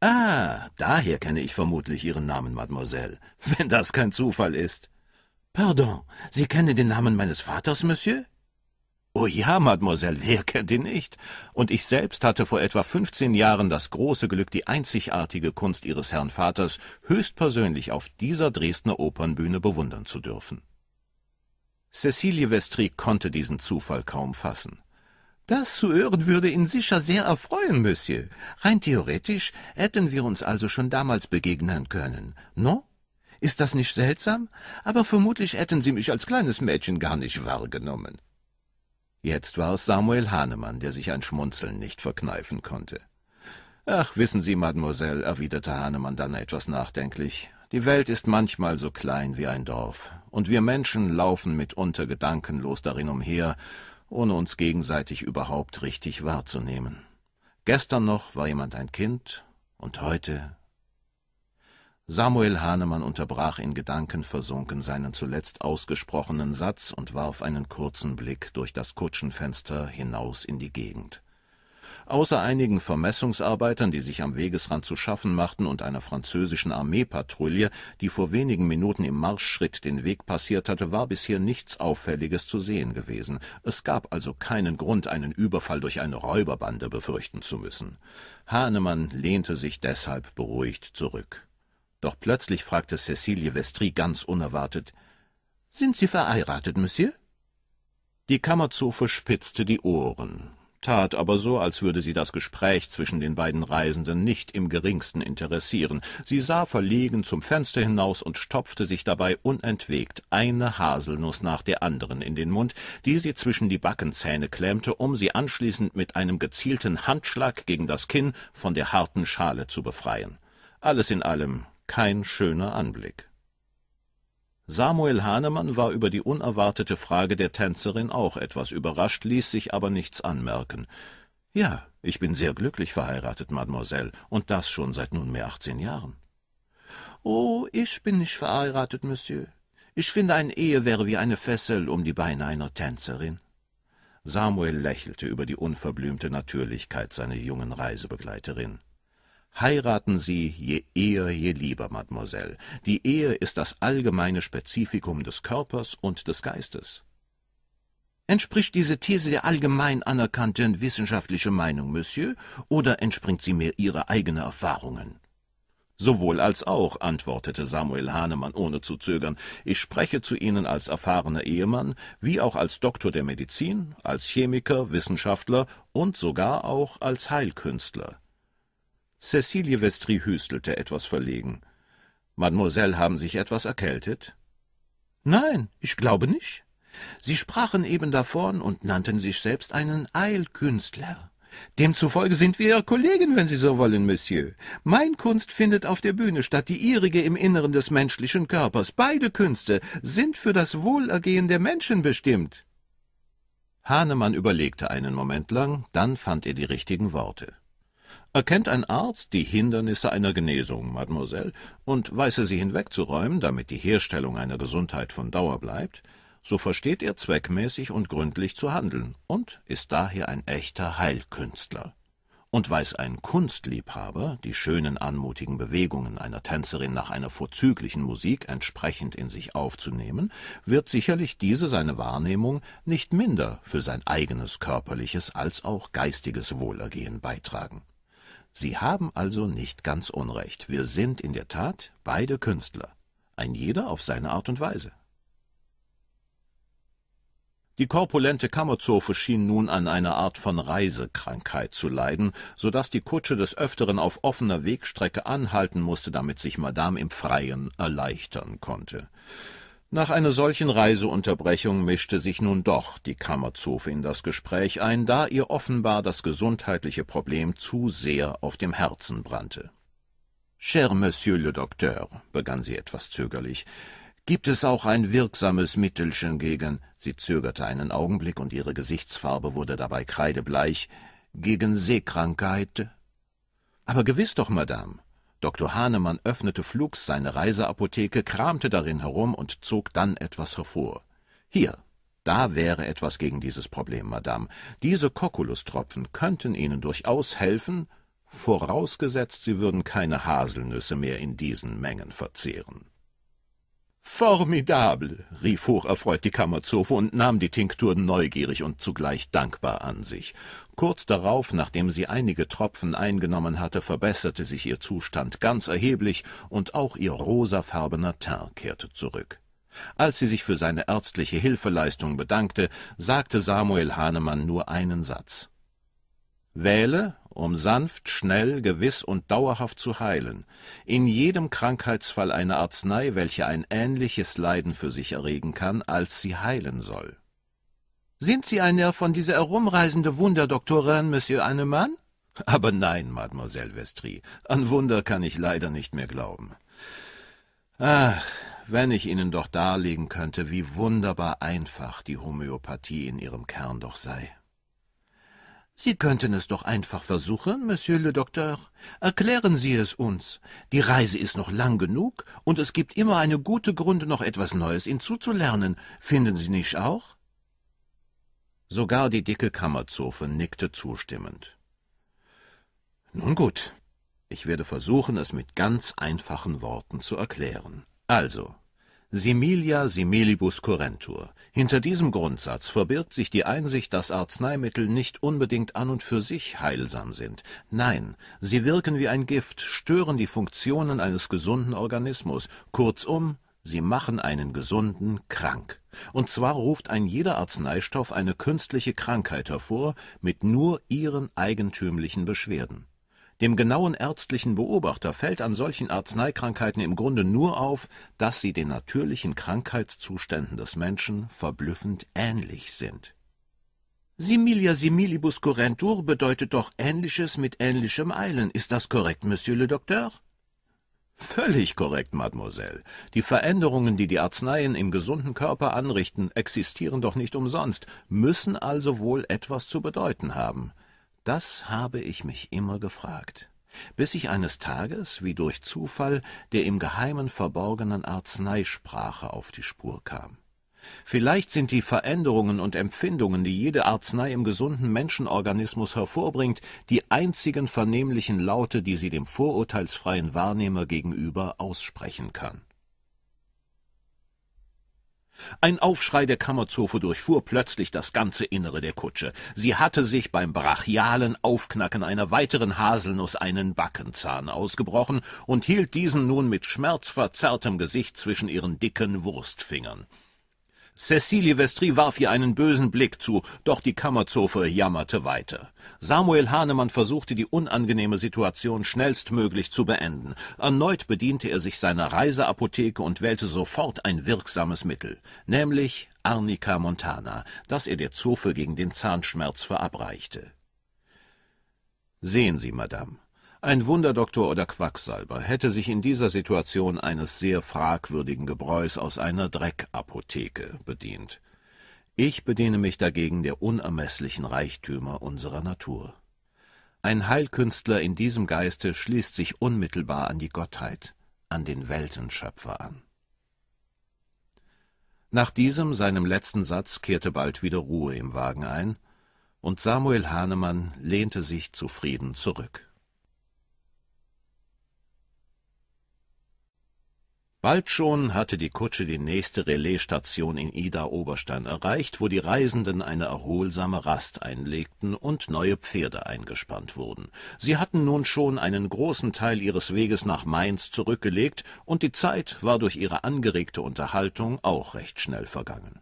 Ah, daher kenne ich vermutlich Ihren Namen, Mademoiselle, wenn das kein Zufall ist. Pardon, Sie kennen den Namen meines Vaters, Monsieur? Oh ja, Mademoiselle, wer kennt ihn nicht? Und ich selbst hatte vor etwa fünfzehn Jahren das große Glück, die einzigartige Kunst ihres Herrn Vaters höchstpersönlich auf dieser Dresdner Opernbühne bewundern zu dürfen. Cecilie Vestry konnte diesen Zufall kaum fassen. Das zu hören würde ihn sicher sehr erfreuen, Monsieur. Rein theoretisch hätten wir uns also schon damals begegnen können, no? Ist das nicht seltsam? Aber vermutlich hätten Sie mich als kleines Mädchen gar nicht wahrgenommen. Jetzt war es Samuel Hahnemann, der sich ein Schmunzeln nicht verkneifen konnte. »Ach, wissen Sie, Mademoiselle«, erwiderte Hahnemann dann etwas nachdenklich, »die Welt ist manchmal so klein wie ein Dorf, und wir Menschen laufen mitunter gedankenlos darin umher, ohne uns gegenseitig überhaupt richtig wahrzunehmen. Gestern noch war jemand ein Kind, und heute Samuel Hahnemann unterbrach in Gedanken versunken seinen zuletzt ausgesprochenen Satz und warf einen kurzen Blick durch das Kutschenfenster hinaus in die Gegend. Außer einigen Vermessungsarbeitern, die sich am Wegesrand zu schaffen machten, und einer französischen Armeepatrouille, die vor wenigen Minuten im Marschschritt den Weg passiert hatte, war bisher nichts Auffälliges zu sehen gewesen. Es gab also keinen Grund, einen Überfall durch eine Räuberbande befürchten zu müssen. Hahnemann lehnte sich deshalb beruhigt zurück. Doch plötzlich fragte Cecilie Vestry ganz unerwartet, »Sind Sie verheiratet, Monsieur?« Die Kammerzofe spitzte die Ohren, tat aber so, als würde sie das Gespräch zwischen den beiden Reisenden nicht im geringsten interessieren. Sie sah verlegen zum Fenster hinaus und stopfte sich dabei unentwegt eine Haselnuss nach der anderen in den Mund, die sie zwischen die Backenzähne klemmte, um sie anschließend mit einem gezielten Handschlag gegen das Kinn von der harten Schale zu befreien. Alles in allem kein schöner Anblick. Samuel Hahnemann war über die unerwartete Frage der Tänzerin auch etwas überrascht, ließ sich aber nichts anmerken. Ja, ich bin sehr glücklich verheiratet, Mademoiselle, und das schon seit nunmehr achtzehn Jahren. Oh, ich bin nicht verheiratet, Monsieur. Ich finde, ein Ehe wäre wie eine Fessel um die Beine einer Tänzerin. Samuel lächelte über die unverblümte Natürlichkeit seiner jungen Reisebegleiterin. Heiraten Sie je eher, je lieber, Mademoiselle. Die Ehe ist das allgemeine Spezifikum des Körpers und des Geistes. Entspricht diese These der allgemein anerkannten wissenschaftlichen Meinung, Monsieur, oder entspringt sie mir Ihrer eigenen Erfahrungen? Sowohl als auch, antwortete Samuel Hahnemann ohne zu zögern. Ich spreche zu Ihnen als erfahrener Ehemann, wie auch als Doktor der Medizin, als Chemiker, Wissenschaftler und sogar auch als Heilkünstler. Cecilie Vestry hüstelte etwas verlegen. Mademoiselle haben sich etwas erkältet? Nein, ich glaube nicht. Sie sprachen eben davon und nannten sich selbst einen Eilkünstler. Demzufolge sind wir Ihre Kollegen, wenn Sie so wollen, Monsieur. Mein Kunst findet auf der Bühne statt, die Ihrige im Inneren des menschlichen Körpers. Beide Künste sind für das Wohlergehen der Menschen bestimmt. Hahnemann überlegte einen Moment lang, dann fand er die richtigen Worte. Erkennt ein Arzt die Hindernisse einer Genesung, Mademoiselle, und weiß er sie hinwegzuräumen, damit die Herstellung einer Gesundheit von Dauer bleibt, so versteht er zweckmäßig und gründlich zu handeln und ist daher ein echter Heilkünstler. Und weiß ein Kunstliebhaber die schönen anmutigen Bewegungen einer Tänzerin nach einer vorzüglichen Musik entsprechend in sich aufzunehmen, wird sicherlich diese seine Wahrnehmung nicht minder für sein eigenes körperliches als auch geistiges Wohlergehen beitragen. Sie haben also nicht ganz Unrecht. Wir sind in der Tat beide Künstler, ein jeder auf seine Art und Weise. Die korpulente Kammerzofe schien nun an einer Art von Reisekrankheit zu leiden, so daß die Kutsche des Öfteren auf offener Wegstrecke anhalten mußte, damit sich Madame im Freien erleichtern konnte. Nach einer solchen Reiseunterbrechung mischte sich nun doch die Kammerzofe in das Gespräch ein, da ihr offenbar das gesundheitliche Problem zu sehr auf dem Herzen brannte. Cher Monsieur le Docteur, begann sie etwas zögerlich, gibt es auch ein wirksames Mittelchen gegen, sie zögerte einen Augenblick und ihre Gesichtsfarbe wurde dabei kreidebleich, gegen Seekrankheit? Aber gewiss doch, Madame, Dr. Hahnemann öffnete flugs seine Reiseapotheke, kramte darin herum und zog dann etwas hervor. Hier, da wäre etwas gegen dieses Problem, Madame. Diese Kokulustropfen könnten Ihnen durchaus helfen, vorausgesetzt Sie würden keine Haselnüsse mehr in diesen Mengen verzehren. Formidabel, rief hocherfreut die Kammerzofe und nahm die Tinktur neugierig und zugleich dankbar an sich. Kurz darauf, nachdem sie einige Tropfen eingenommen hatte, verbesserte sich ihr Zustand ganz erheblich und auch ihr rosafarbener Teint kehrte zurück. Als sie sich für seine ärztliche Hilfeleistung bedankte, sagte Samuel Hahnemann nur einen Satz. Wähle um sanft, schnell, gewiss und dauerhaft zu heilen, in jedem Krankheitsfall eine Arznei, welche ein ähnliches Leiden für sich erregen kann, als sie heilen soll. Sind Sie einer von dieser herumreisende Wunderdoktorin, Monsieur Annemann? Aber nein, Mademoiselle Vestry, an Wunder kann ich leider nicht mehr glauben. Ach, wenn ich Ihnen doch darlegen könnte, wie wunderbar einfach die Homöopathie in ihrem Kern doch sei. Sie könnten es doch einfach versuchen, Monsieur le Docteur. Erklären Sie es uns. Die Reise ist noch lang genug, und es gibt immer eine gute Gründe, noch etwas Neues hinzuzulernen. Finden Sie nicht auch? Sogar die dicke Kammerzofe nickte zustimmend. Nun gut, ich werde versuchen, es mit ganz einfachen Worten zu erklären. Also, Similia similibus curentur. Hinter diesem Grundsatz verbirgt sich die Einsicht, dass Arzneimittel nicht unbedingt an und für sich heilsam sind. Nein, sie wirken wie ein Gift, stören die Funktionen eines gesunden Organismus. Kurzum, sie machen einen Gesunden krank. Und zwar ruft ein jeder Arzneistoff eine künstliche Krankheit hervor mit nur ihren eigentümlichen Beschwerden. Dem genauen ärztlichen Beobachter fällt an solchen Arzneikrankheiten im Grunde nur auf, dass sie den natürlichen Krankheitszuständen des Menschen verblüffend ähnlich sind. Similia similibus currentur bedeutet doch Ähnliches mit ähnlichem Eilen. Ist das korrekt, Monsieur le Docteur? Völlig korrekt, Mademoiselle. Die Veränderungen, die die Arzneien im gesunden Körper anrichten, existieren doch nicht umsonst, müssen also wohl etwas zu bedeuten haben. Das habe ich mich immer gefragt, bis ich eines Tages, wie durch Zufall, der im Geheimen verborgenen Arzneisprache auf die Spur kam. Vielleicht sind die Veränderungen und Empfindungen, die jede Arznei im gesunden Menschenorganismus hervorbringt, die einzigen vernehmlichen Laute, die sie dem vorurteilsfreien Wahrnehmer gegenüber aussprechen kann. Ein Aufschrei der Kammerzofe durchfuhr plötzlich das ganze Innere der Kutsche. Sie hatte sich beim brachialen Aufknacken einer weiteren Haselnuss einen Backenzahn ausgebrochen und hielt diesen nun mit schmerzverzerrtem Gesicht zwischen ihren dicken Wurstfingern. Cecilie Vestry warf ihr einen bösen Blick zu, doch die Kammerzofe jammerte weiter. Samuel Hahnemann versuchte, die unangenehme Situation schnellstmöglich zu beenden. Erneut bediente er sich seiner Reiseapotheke und wählte sofort ein wirksames Mittel, nämlich Arnica montana, das er der Zofe gegen den Zahnschmerz verabreichte. Sehen Sie, Madame, ein Wunderdoktor oder Quacksalber hätte sich in dieser Situation eines sehr fragwürdigen Gebräus aus einer Dreckapotheke bedient. Ich bediene mich dagegen der unermeßlichen Reichtümer unserer Natur. Ein Heilkünstler in diesem Geiste schließt sich unmittelbar an die Gottheit, an den Weltenschöpfer an. Nach diesem, seinem letzten Satz, kehrte bald wieder Ruhe im Wagen ein, und Samuel Hahnemann lehnte sich zufrieden zurück. Bald schon hatte die Kutsche die nächste Relaisstation in Ida-Oberstein erreicht, wo die Reisenden eine erholsame Rast einlegten und neue Pferde eingespannt wurden. Sie hatten nun schon einen großen Teil ihres Weges nach Mainz zurückgelegt, und die Zeit war durch ihre angeregte Unterhaltung auch recht schnell vergangen.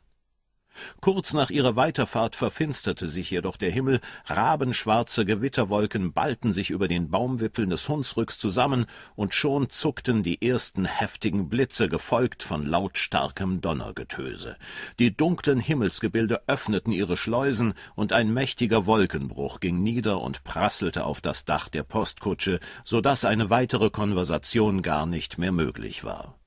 Kurz nach ihrer Weiterfahrt verfinsterte sich jedoch der Himmel, rabenschwarze Gewitterwolken ballten sich über den Baumwipfeln des Hunsrücks zusammen, und schon zuckten die ersten heftigen Blitze, gefolgt von lautstarkem Donnergetöse. Die dunklen Himmelsgebilde öffneten ihre Schleusen, und ein mächtiger Wolkenbruch ging nieder und prasselte auf das Dach der Postkutsche, so daß eine weitere Konversation gar nicht mehr möglich war.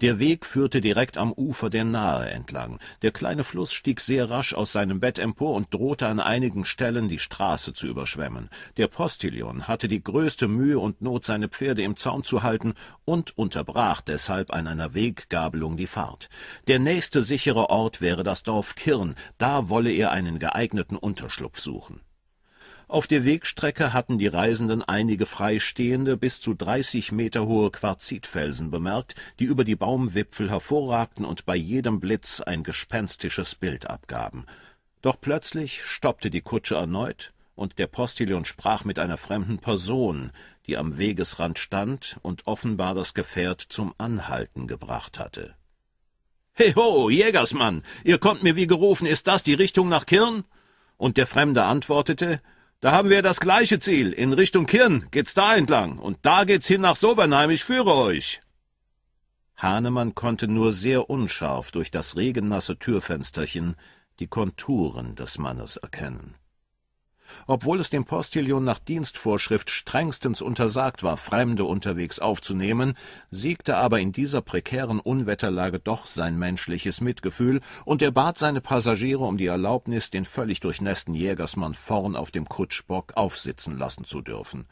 Der Weg führte direkt am Ufer der Nahe entlang. Der kleine Fluss stieg sehr rasch aus seinem Bett empor und drohte an einigen Stellen die Straße zu überschwemmen. Der Postillion hatte die größte Mühe und Not, seine Pferde im Zaum zu halten und unterbrach deshalb an einer Weggabelung die Fahrt. Der nächste sichere Ort wäre das Dorf Kirn, da wolle er einen geeigneten Unterschlupf suchen. Auf der Wegstrecke hatten die Reisenden einige freistehende, bis zu 30 Meter hohe Quarzitfelsen bemerkt, die über die Baumwipfel hervorragten und bei jedem Blitz ein gespenstisches Bild abgaben. Doch plötzlich stoppte die Kutsche erneut, und der Postillion sprach mit einer fremden Person, die am Wegesrand stand und offenbar das Gefährt zum Anhalten gebracht hatte. Heho, Jägersmann, ihr kommt mir wie gerufen, ist das die Richtung nach Kirn? Und der Fremde antwortete, da haben wir das gleiche Ziel. In Richtung Kirn geht's da entlang. Und da geht's hin nach Sobernheim. Ich führe euch. Hahnemann konnte nur sehr unscharf durch das regennasse Türfensterchen die Konturen des Mannes erkennen. Obwohl es dem Postillon nach Dienstvorschrift strengstens untersagt war, Fremde unterwegs aufzunehmen, siegte aber in dieser prekären Unwetterlage doch sein menschliches Mitgefühl, und er bat seine Passagiere um die Erlaubnis, den völlig durchnässten Jägersmann vorn auf dem Kutschbock aufsitzen lassen zu dürfen.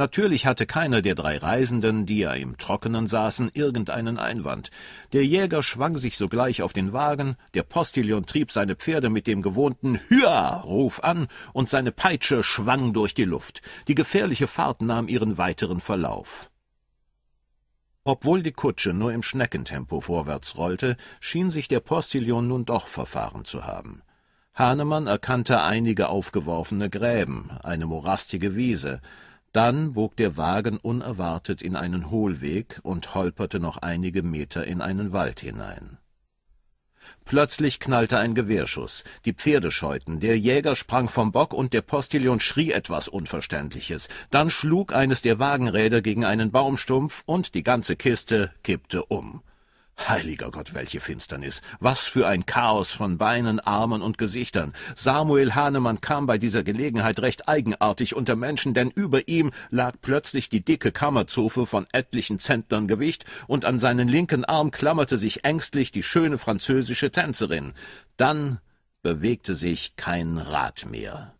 Natürlich hatte keiner der drei Reisenden, die ja im Trockenen saßen, irgendeinen Einwand. Der Jäger schwang sich sogleich auf den Wagen, der Postillon trieb seine Pferde mit dem gewohnten Hüa-Ruf an und seine Peitsche schwang durch die Luft. Die gefährliche Fahrt nahm ihren weiteren Verlauf. Obwohl die Kutsche nur im Schneckentempo vorwärts rollte, schien sich der Postillon nun doch verfahren zu haben. Hahnemann erkannte einige aufgeworfene Gräben, eine morastige Wiese, dann bog der Wagen unerwartet in einen Hohlweg und holperte noch einige Meter in einen Wald hinein. Plötzlich knallte ein Gewehrschuss, die Pferde scheuten, der Jäger sprang vom Bock und der Postillion schrie etwas Unverständliches. Dann schlug eines der Wagenräder gegen einen Baumstumpf und die ganze Kiste kippte um. Heiliger Gott, welche Finsternis! Was für ein Chaos von Beinen, Armen und Gesichtern! Samuel Hahnemann kam bei dieser Gelegenheit recht eigenartig unter Menschen, denn über ihm lag plötzlich die dicke Kammerzofe von etlichen Zentnern Gewicht, und an seinen linken Arm klammerte sich ängstlich die schöne französische Tänzerin. Dann bewegte sich kein Rad mehr.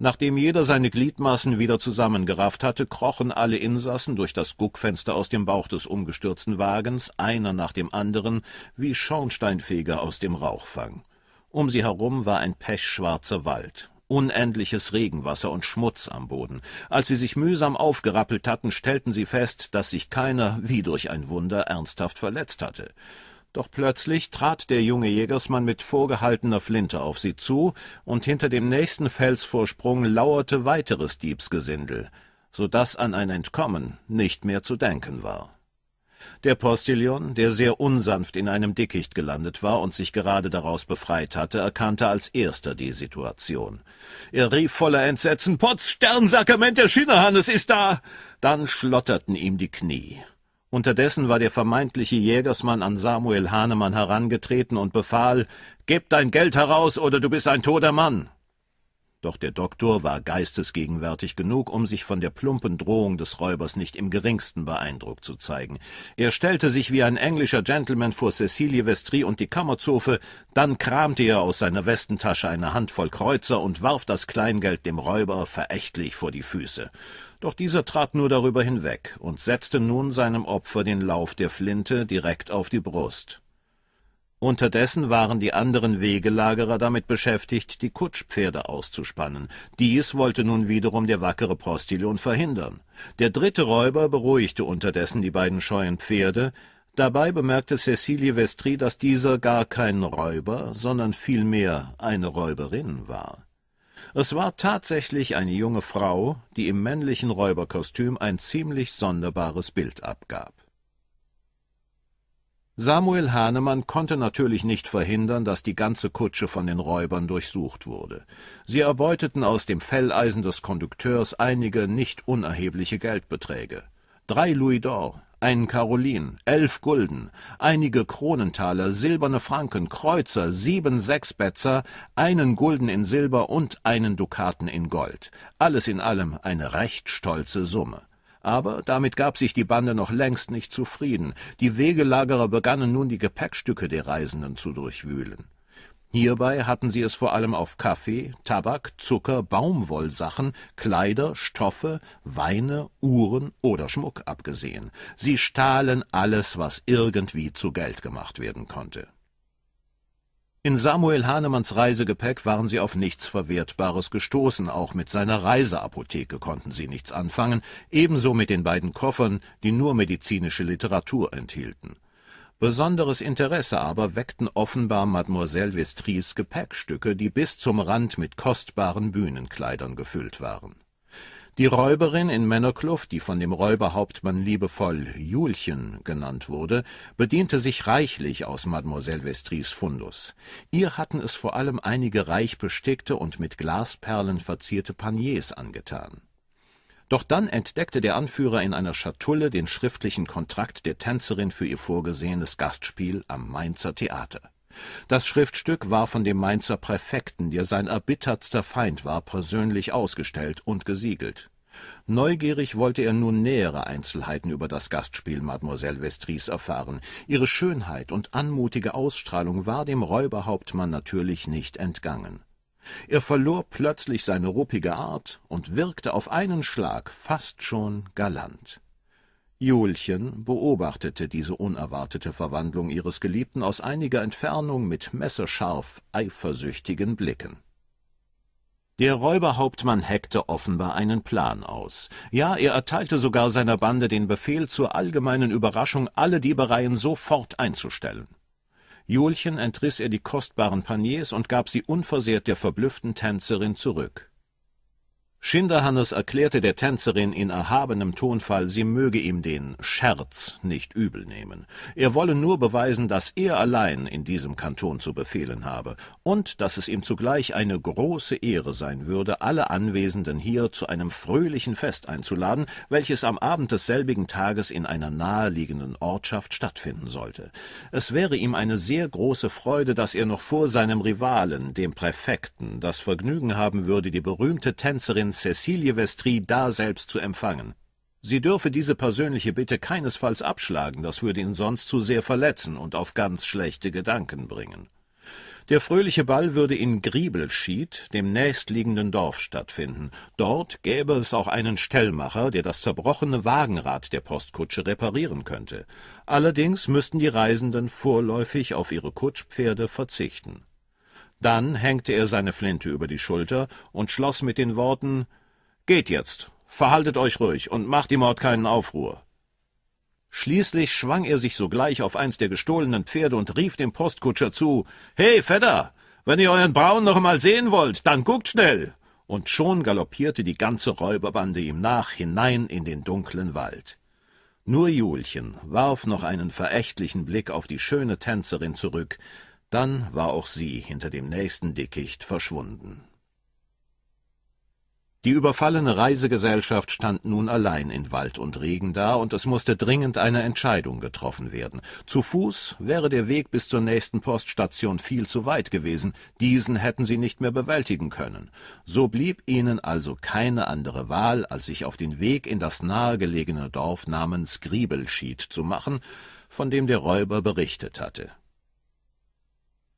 Nachdem jeder seine Gliedmaßen wieder zusammengerafft hatte, krochen alle Insassen durch das Guckfenster aus dem Bauch des umgestürzten Wagens, einer nach dem anderen, wie Schornsteinfeger aus dem Rauchfang. Um sie herum war ein pechschwarzer Wald, unendliches Regenwasser und Schmutz am Boden. Als sie sich mühsam aufgerappelt hatten, stellten sie fest, dass sich keiner, wie durch ein Wunder, ernsthaft verletzt hatte. Doch plötzlich trat der junge Jägersmann mit vorgehaltener Flinte auf sie zu, und hinter dem nächsten Felsvorsprung lauerte weiteres Diebsgesindel, so daß an ein Entkommen nicht mehr zu denken war. Der Postillon, der sehr unsanft in einem Dickicht gelandet war und sich gerade daraus befreit hatte, erkannte als erster die Situation. Er rief voller Entsetzen, »Potz, Sternsakrament, der Schinnerhannes ist da!« Dann schlotterten ihm die Knie. Unterdessen war der vermeintliche Jägersmann an Samuel Hahnemann herangetreten und befahl, Gib dein Geld heraus, oder du bist ein toter Mann. Doch der Doktor war geistesgegenwärtig genug, um sich von der plumpen Drohung des Räubers nicht im geringsten beeindruckt zu zeigen. Er stellte sich wie ein englischer Gentleman vor Cecilie Vestry und die Kammerzofe, dann kramte er aus seiner Westentasche eine Handvoll Kreuzer und warf das Kleingeld dem Räuber verächtlich vor die Füße. Doch dieser trat nur darüber hinweg und setzte nun seinem Opfer den Lauf der Flinte direkt auf die Brust. Unterdessen waren die anderen Wegelagerer damit beschäftigt, die Kutschpferde auszuspannen. Dies wollte nun wiederum der wackere Postillon verhindern. Der dritte Räuber beruhigte unterdessen die beiden scheuen Pferde. Dabei bemerkte Cecilie Vestry, dass dieser gar kein Räuber, sondern vielmehr eine Räuberin war. Es war tatsächlich eine junge Frau, die im männlichen Räuberkostüm ein ziemlich sonderbares Bild abgab. Samuel Hahnemann konnte natürlich nicht verhindern, dass die ganze Kutsche von den Räubern durchsucht wurde. Sie erbeuteten aus dem Felleisen des Kondukteurs einige nicht unerhebliche Geldbeträge. Drei Louis d'Or, ein Karolin, elf Gulden, einige Kronentaler, silberne Franken, Kreuzer, sieben Sechsbetzer, einen Gulden in Silber und einen Dukaten in Gold. Alles in allem eine recht stolze Summe. Aber damit gab sich die Bande noch längst nicht zufrieden. Die Wegelagerer begannen nun die Gepäckstücke der Reisenden zu durchwühlen. Hierbei hatten sie es vor allem auf Kaffee, Tabak, Zucker, Baumwollsachen, Kleider, Stoffe, Weine, Uhren oder Schmuck abgesehen. Sie stahlen alles, was irgendwie zu Geld gemacht werden konnte. In Samuel Hahnemanns Reisegepäck waren sie auf nichts Verwertbares gestoßen, auch mit seiner Reiseapotheke konnten sie nichts anfangen, ebenso mit den beiden Koffern, die nur medizinische Literatur enthielten. Besonderes Interesse aber weckten offenbar Mademoiselle Vestris Gepäckstücke, die bis zum Rand mit kostbaren Bühnenkleidern gefüllt waren. Die Räuberin in Männerkluft, die von dem Räuberhauptmann liebevoll Julchen genannt wurde, bediente sich reichlich aus Mademoiselle Vestris Fundus. Ihr hatten es vor allem einige reich bestickte und mit Glasperlen verzierte Paniers angetan. Doch dann entdeckte der Anführer in einer Schatulle den schriftlichen Kontrakt der Tänzerin für ihr vorgesehenes Gastspiel am Mainzer Theater. Das Schriftstück war von dem Mainzer Präfekten, der sein erbittertster Feind war, persönlich ausgestellt und gesiegelt. Neugierig wollte er nun nähere Einzelheiten über das Gastspiel Mademoiselle Vestris erfahren. Ihre Schönheit und anmutige Ausstrahlung war dem Räuberhauptmann natürlich nicht entgangen. Er verlor plötzlich seine ruppige Art und wirkte auf einen Schlag fast schon galant. Julchen beobachtete diese unerwartete Verwandlung ihres Geliebten aus einiger Entfernung mit messerscharf eifersüchtigen Blicken. Der Räuberhauptmann heckte offenbar einen Plan aus. Ja, er erteilte sogar seiner Bande den Befehl, zur allgemeinen Überraschung alle Diebereien sofort einzustellen. Julchen entriss er die kostbaren Paniers und gab sie unversehrt der verblüfften Tänzerin zurück. Schinderhannes erklärte der Tänzerin in erhabenem Tonfall, sie möge ihm den Scherz nicht übel nehmen. Er wolle nur beweisen, dass er allein in diesem Kanton zu befehlen habe und dass es ihm zugleich eine große Ehre sein würde, alle Anwesenden hier zu einem fröhlichen Fest einzuladen, welches am Abend desselbigen Tages in einer naheliegenden Ortschaft stattfinden sollte. Es wäre ihm eine sehr große Freude, dass er noch vor seinem Rivalen, dem Präfekten, das Vergnügen haben würde, die berühmte Tänzerin Cecilie Vestry daselbst zu empfangen. Sie dürfe diese persönliche Bitte keinesfalls abschlagen, das würde ihn sonst zu sehr verletzen und auf ganz schlechte Gedanken bringen. Der fröhliche Ball würde in Griebelschied, dem nächstliegenden Dorf, stattfinden. Dort gäbe es auch einen Stellmacher, der das zerbrochene Wagenrad der Postkutsche reparieren könnte. Allerdings müssten die Reisenden vorläufig auf ihre Kutschpferde verzichten. Dann hängte er seine Flinte über die Schulter und schloss mit den Worten Geht jetzt, verhaltet euch ruhig und macht die Mord keinen Aufruhr. Schließlich schwang er sich sogleich auf eins der gestohlenen Pferde und rief dem Postkutscher zu Hey, Vetter, wenn ihr euren Braun noch mal sehen wollt, dann guckt schnell. Und schon galoppierte die ganze Räuberbande ihm nach hinein in den dunklen Wald. Nur Julchen warf noch einen verächtlichen Blick auf die schöne Tänzerin zurück, dann war auch sie hinter dem nächsten Dickicht verschwunden. Die überfallene Reisegesellschaft stand nun allein in Wald und Regen da, und es musste dringend eine Entscheidung getroffen werden. Zu Fuß wäre der Weg bis zur nächsten Poststation viel zu weit gewesen, diesen hätten sie nicht mehr bewältigen können. So blieb ihnen also keine andere Wahl, als sich auf den Weg in das nahegelegene Dorf namens Griebelschied zu machen, von dem der Räuber berichtet hatte.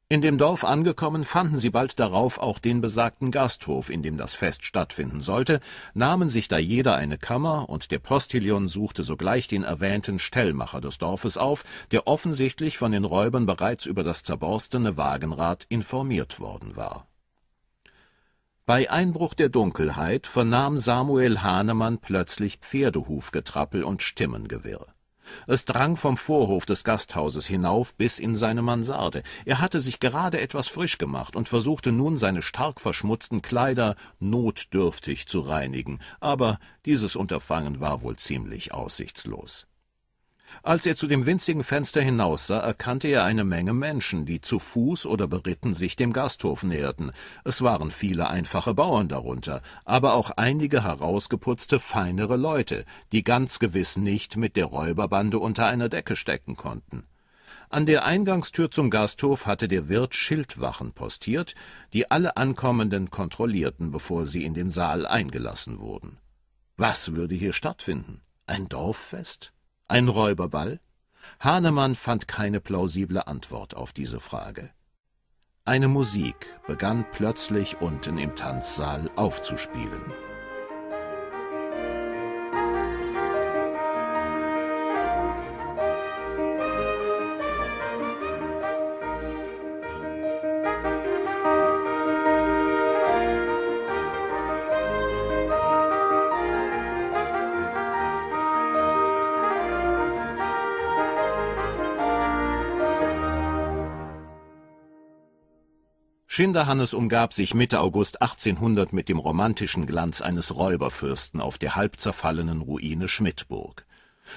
In dem Dorf angekommen, fanden sie bald darauf auch den besagten Gasthof, in dem das Fest stattfinden sollte, nahmen sich da jeder eine Kammer, und der Postillion suchte sogleich den erwähnten Stellmacher des Dorfes auf, der offensichtlich von den Räubern bereits über das zerborstene Wagenrad informiert worden war. Bei Einbruch der Dunkelheit vernahm Samuel Hahnemann plötzlich Pferdehufgetrappel und Stimmengewirr. Es drang vom Vorhof des Gasthauses hinauf bis in seine Mansarde. Er hatte sich gerade etwas frisch gemacht und versuchte nun, seine stark verschmutzten Kleider notdürftig zu reinigen, aber dieses Unterfangen war wohl ziemlich aussichtslos. Als er zu dem winzigen Fenster hinaussah, erkannte er eine Menge Menschen, die zu Fuß oder beritten sich dem Gasthof näherten. Es waren viele einfache Bauern darunter, aber auch einige herausgeputzte, feinere Leute, die ganz gewiss nicht mit der Räuberbande unter einer Decke stecken konnten. An der Eingangstür zum Gasthof hatte der Wirt Schildwachen postiert, die alle Ankommenden kontrollierten, bevor sie in den Saal eingelassen wurden. Was würde hier stattfinden? Ein Dorffest? Ein Räuberball? Hahnemann fand keine plausible Antwort auf diese Frage. Eine Musik begann plötzlich unten im Tanzsaal aufzuspielen. Schinderhannes umgab sich Mitte August 1800 mit dem romantischen Glanz eines Räuberfürsten auf der halb zerfallenen Ruine Schmidtburg.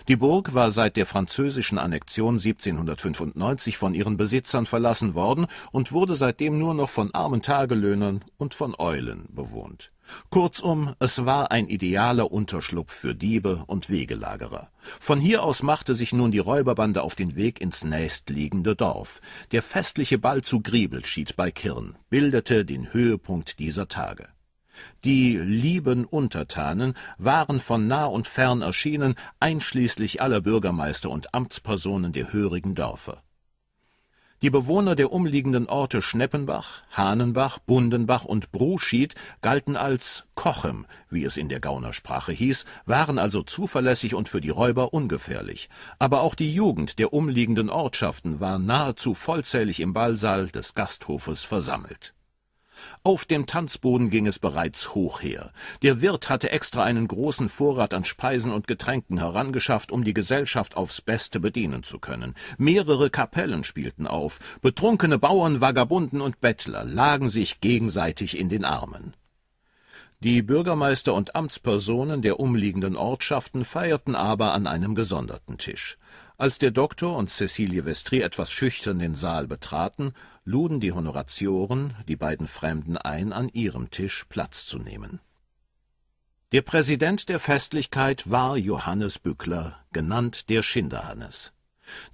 Die Burg war seit der französischen Annexion 1795 von ihren Besitzern verlassen worden und wurde seitdem nur noch von armen Tagelöhnern und von Eulen bewohnt. Kurzum, es war ein idealer Unterschlupf für Diebe und Wegelagerer. Von hier aus machte sich nun die Räuberbande auf den Weg ins nächstliegende Dorf. Der festliche Ball zu Griebel schied bei Kirn, bildete den Höhepunkt dieser Tage. Die lieben Untertanen waren von nah und fern erschienen, einschließlich aller Bürgermeister und Amtspersonen der hörigen Dörfer. Die Bewohner der umliegenden Orte Schneppenbach, Hahnenbach, Bundenbach und Bruschied galten als Kochem, wie es in der Gaunersprache hieß, waren also zuverlässig und für die Räuber ungefährlich. Aber auch die Jugend der umliegenden Ortschaften war nahezu vollzählig im Ballsaal des Gasthofes versammelt. Auf dem Tanzboden ging es bereits hoch her. Der Wirt hatte extra einen großen Vorrat an Speisen und Getränken herangeschafft, um die Gesellschaft aufs Beste bedienen zu können. Mehrere Kapellen spielten auf. Betrunkene Bauern, Vagabunden und Bettler lagen sich gegenseitig in den Armen. Die Bürgermeister und Amtspersonen der umliegenden Ortschaften feierten aber an einem gesonderten Tisch. Als der Doktor und Cecilie Vestris etwas schüchtern den Saal betraten, luden die Honoratioren die beiden Fremden ein, an ihrem Tisch Platz zu nehmen. Der Präsident der Festlichkeit war Johannes Bückler, genannt der Schinderhannes.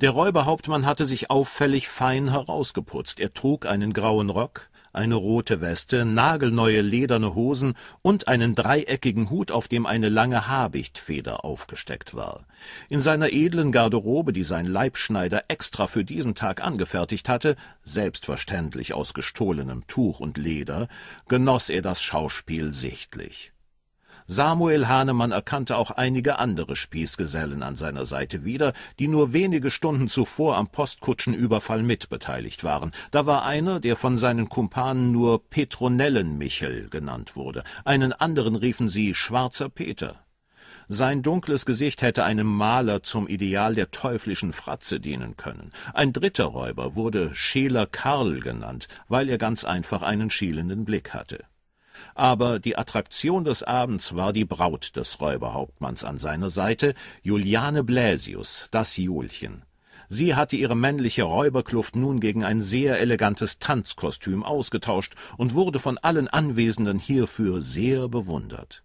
Der Räuberhauptmann hatte sich auffällig fein herausgeputzt. Er trug einen grauen Rock, eine rote Weste, nagelneue lederne Hosen und einen dreieckigen Hut, auf dem eine lange Habichtfeder aufgesteckt war. In seiner edlen Garderobe, die sein Leibschneider extra für diesen Tag angefertigt hatte, selbstverständlich aus gestohlenem Tuch und Leder, genoss er das Schauspiel sichtlich. Samuel Hahnemann erkannte auch einige andere Spießgesellen an seiner Seite wieder, die nur wenige Stunden zuvor am Postkutschenüberfall mitbeteiligt waren. Da war einer, der von seinen Kumpanen nur Petronellenmichel genannt wurde. Einen anderen riefen sie Schwarzer Peter. Sein dunkles Gesicht hätte einem Maler zum Ideal der teuflischen Fratze dienen können. Ein dritter Räuber wurde Scheler Karl genannt, weil er ganz einfach einen schielenden Blick hatte. Aber die Attraktion des Abends war die Braut des Räuberhauptmanns an seiner Seite, Juliane Bläsius, das Julchen. Sie hatte ihre männliche Räuberkluft nun gegen ein sehr elegantes Tanzkostüm ausgetauscht und wurde von allen Anwesenden hierfür sehr bewundert.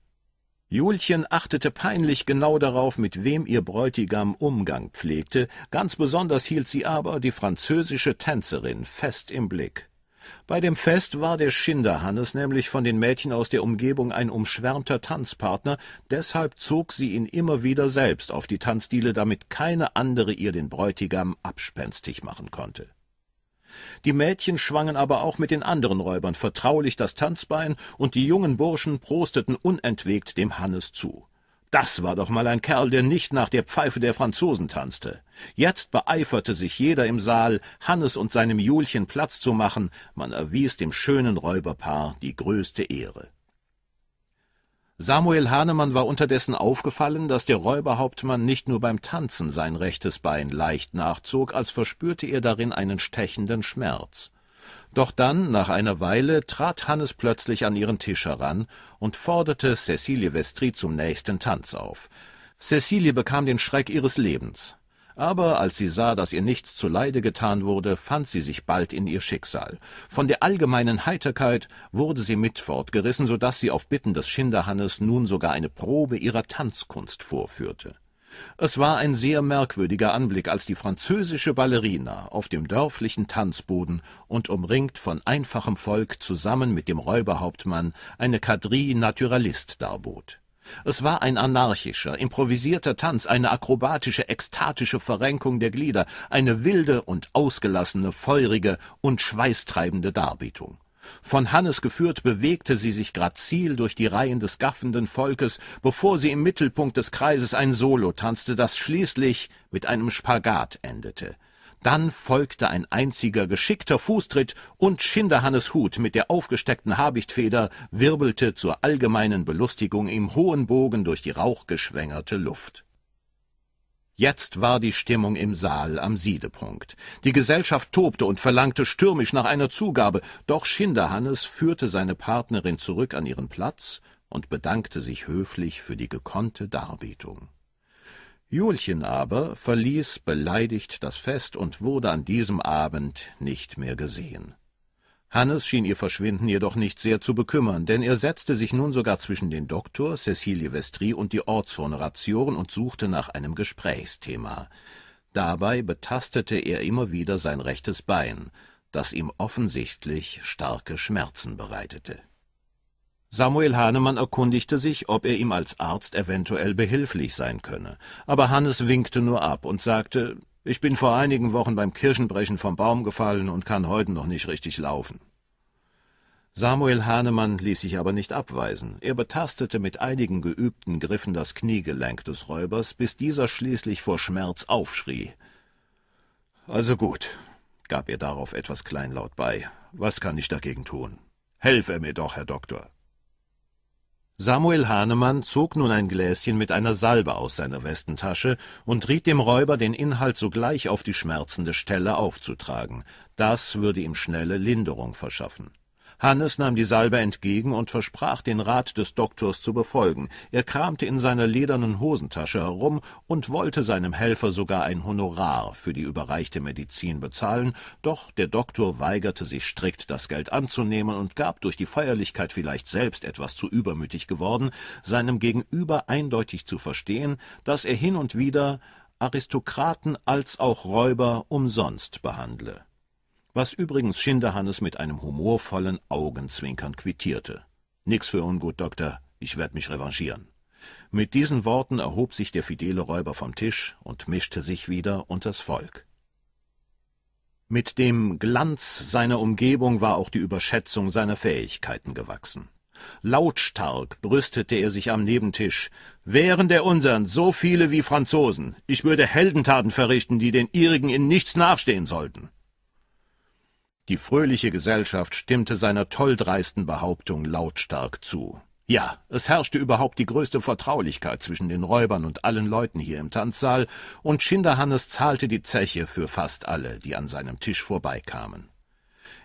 Julchen achtete peinlich genau darauf, mit wem ihr Bräutigam Umgang pflegte, ganz besonders hielt sie aber die französische Tänzerin fest im Blick. Bei dem Fest war der Schinderhannes nämlich von den Mädchen aus der Umgebung ein umschwärmter Tanzpartner, deshalb zog sie ihn immer wieder selbst auf die Tanzdiele, damit keine andere ihr den Bräutigam abspenstig machen konnte. Die Mädchen schwangen aber auch mit den anderen Räubern vertraulich das Tanzbein, und die jungen Burschen prosteten unentwegt dem Hannes zu. Das war doch mal ein Kerl, der nicht nach der Pfeife der Franzosen tanzte. Jetzt beeiferte sich jeder im Saal, Hannes und seinem Julchen Platz zu machen, man erwies dem schönen Räuberpaar die größte Ehre. Samuel Hahnemann war unterdessen aufgefallen, dass der Räuberhauptmann nicht nur beim Tanzen sein rechtes Bein leicht nachzog, als verspürte er darin einen stechenden Schmerz. Doch dann, nach einer Weile, trat Hannes plötzlich an ihren Tisch heran und forderte Cecilie Vestri zum nächsten Tanz auf. Cecilie bekam den Schreck ihres Lebens. Aber als sie sah, dass ihr nichts zuleide getan wurde, fand sie sich bald in ihr Schicksal. Von der allgemeinen Heiterkeit wurde sie mit fortgerissen, so daß sie auf Bitten des Schinderhannes nun sogar eine Probe ihrer Tanzkunst vorführte. Es war ein sehr merkwürdiger Anblick, als die französische Ballerina auf dem dörflichen Tanzboden und umringt von einfachem Volk zusammen mit dem Räuberhauptmann eine Quadrille Naturalist darbot. Es war ein anarchischer, improvisierter Tanz, eine akrobatische, ekstatische Verrenkung der Glieder, eine wilde und ausgelassene, feurige und schweißtreibende Darbietung. Von Hannes geführt bewegte sie sich grazil durch die Reihen des gaffenden Volkes, bevor sie im Mittelpunkt des Kreises ein Solo tanzte, das schließlich mit einem Spagat endete. Dann folgte ein einziger geschickter Fußtritt und Schinderhannes Hut mit der aufgesteckten Habichtfeder wirbelte zur allgemeinen Belustigung im hohen Bogen durch die rauchgeschwängerte Luft. Jetzt war die Stimmung im Saal am Siedepunkt. Die Gesellschaft tobte und verlangte stürmisch nach einer Zugabe, doch Schinderhannes führte seine Partnerin zurück an ihren Platz und bedankte sich höflich für die gekonnte Darbietung. Julchen aber verließ beleidigt das Fest und wurde an diesem Abend nicht mehr gesehen. Hannes schien ihr Verschwinden jedoch nicht sehr zu bekümmern, denn er setzte sich nun sogar zwischen den Doktor, Cecilie Vestry und die Ortshonoratioren und suchte nach einem Gesprächsthema. Dabei betastete er immer wieder sein rechtes Bein, das ihm offensichtlich starke Schmerzen bereitete. Samuel Hahnemann erkundigte sich, ob er ihm als Arzt eventuell behilflich sein könne, aber Hannes winkte nur ab und sagte, ich bin vor einigen Wochen beim Kirschenbrechen vom Baum gefallen und kann heute noch nicht richtig laufen. Samuel Hahnemann ließ sich aber nicht abweisen. Er betastete mit einigen geübten Griffen das Kniegelenk des Räubers, bis dieser schließlich vor Schmerz aufschrie. Also gut, gab er darauf etwas kleinlaut bei. Was kann ich dagegen tun? Helf er mir doch, Herr Doktor. Samuel Hahnemann zog nun ein Gläschen mit einer Salbe aus seiner Westentasche und riet dem Räuber, den Inhalt sogleich auf die schmerzende Stelle aufzutragen. Das würde ihm schnelle Linderung verschaffen Hannes nahm die Salbe entgegen und versprach, den Rat des Doktors zu befolgen. Er kramte in seiner ledernen Hosentasche herum und wollte seinem Helfer sogar ein Honorar für die überreichte Medizin bezahlen, doch der Doktor weigerte sich strikt, das Geld anzunehmen und gab, durch die Feierlichkeit vielleicht selbst etwas zu übermütig geworden, seinem Gegenüber eindeutig zu verstehen, dass er hin und wieder Aristokraten als auch Räuber umsonst behandle was übrigens Schinderhannes mit einem humorvollen Augenzwinkern quittierte. Nix für ungut, Doktor, ich werd mich revanchieren. Mit diesen Worten erhob sich der fidele Räuber vom Tisch und mischte sich wieder unters Volk. Mit dem Glanz seiner Umgebung war auch die Überschätzung seiner Fähigkeiten gewachsen. Lautstark brüstete er sich am Nebentisch. Wären der unsern so viele wie Franzosen, ich würde Heldentaten verrichten, die den ihrigen in nichts nachstehen sollten. Die fröhliche Gesellschaft stimmte seiner tolldreisten Behauptung lautstark zu. Ja, es herrschte überhaupt die größte Vertraulichkeit zwischen den Räubern und allen Leuten hier im Tanzsaal, und Schinderhannes zahlte die Zeche für fast alle, die an seinem Tisch vorbeikamen.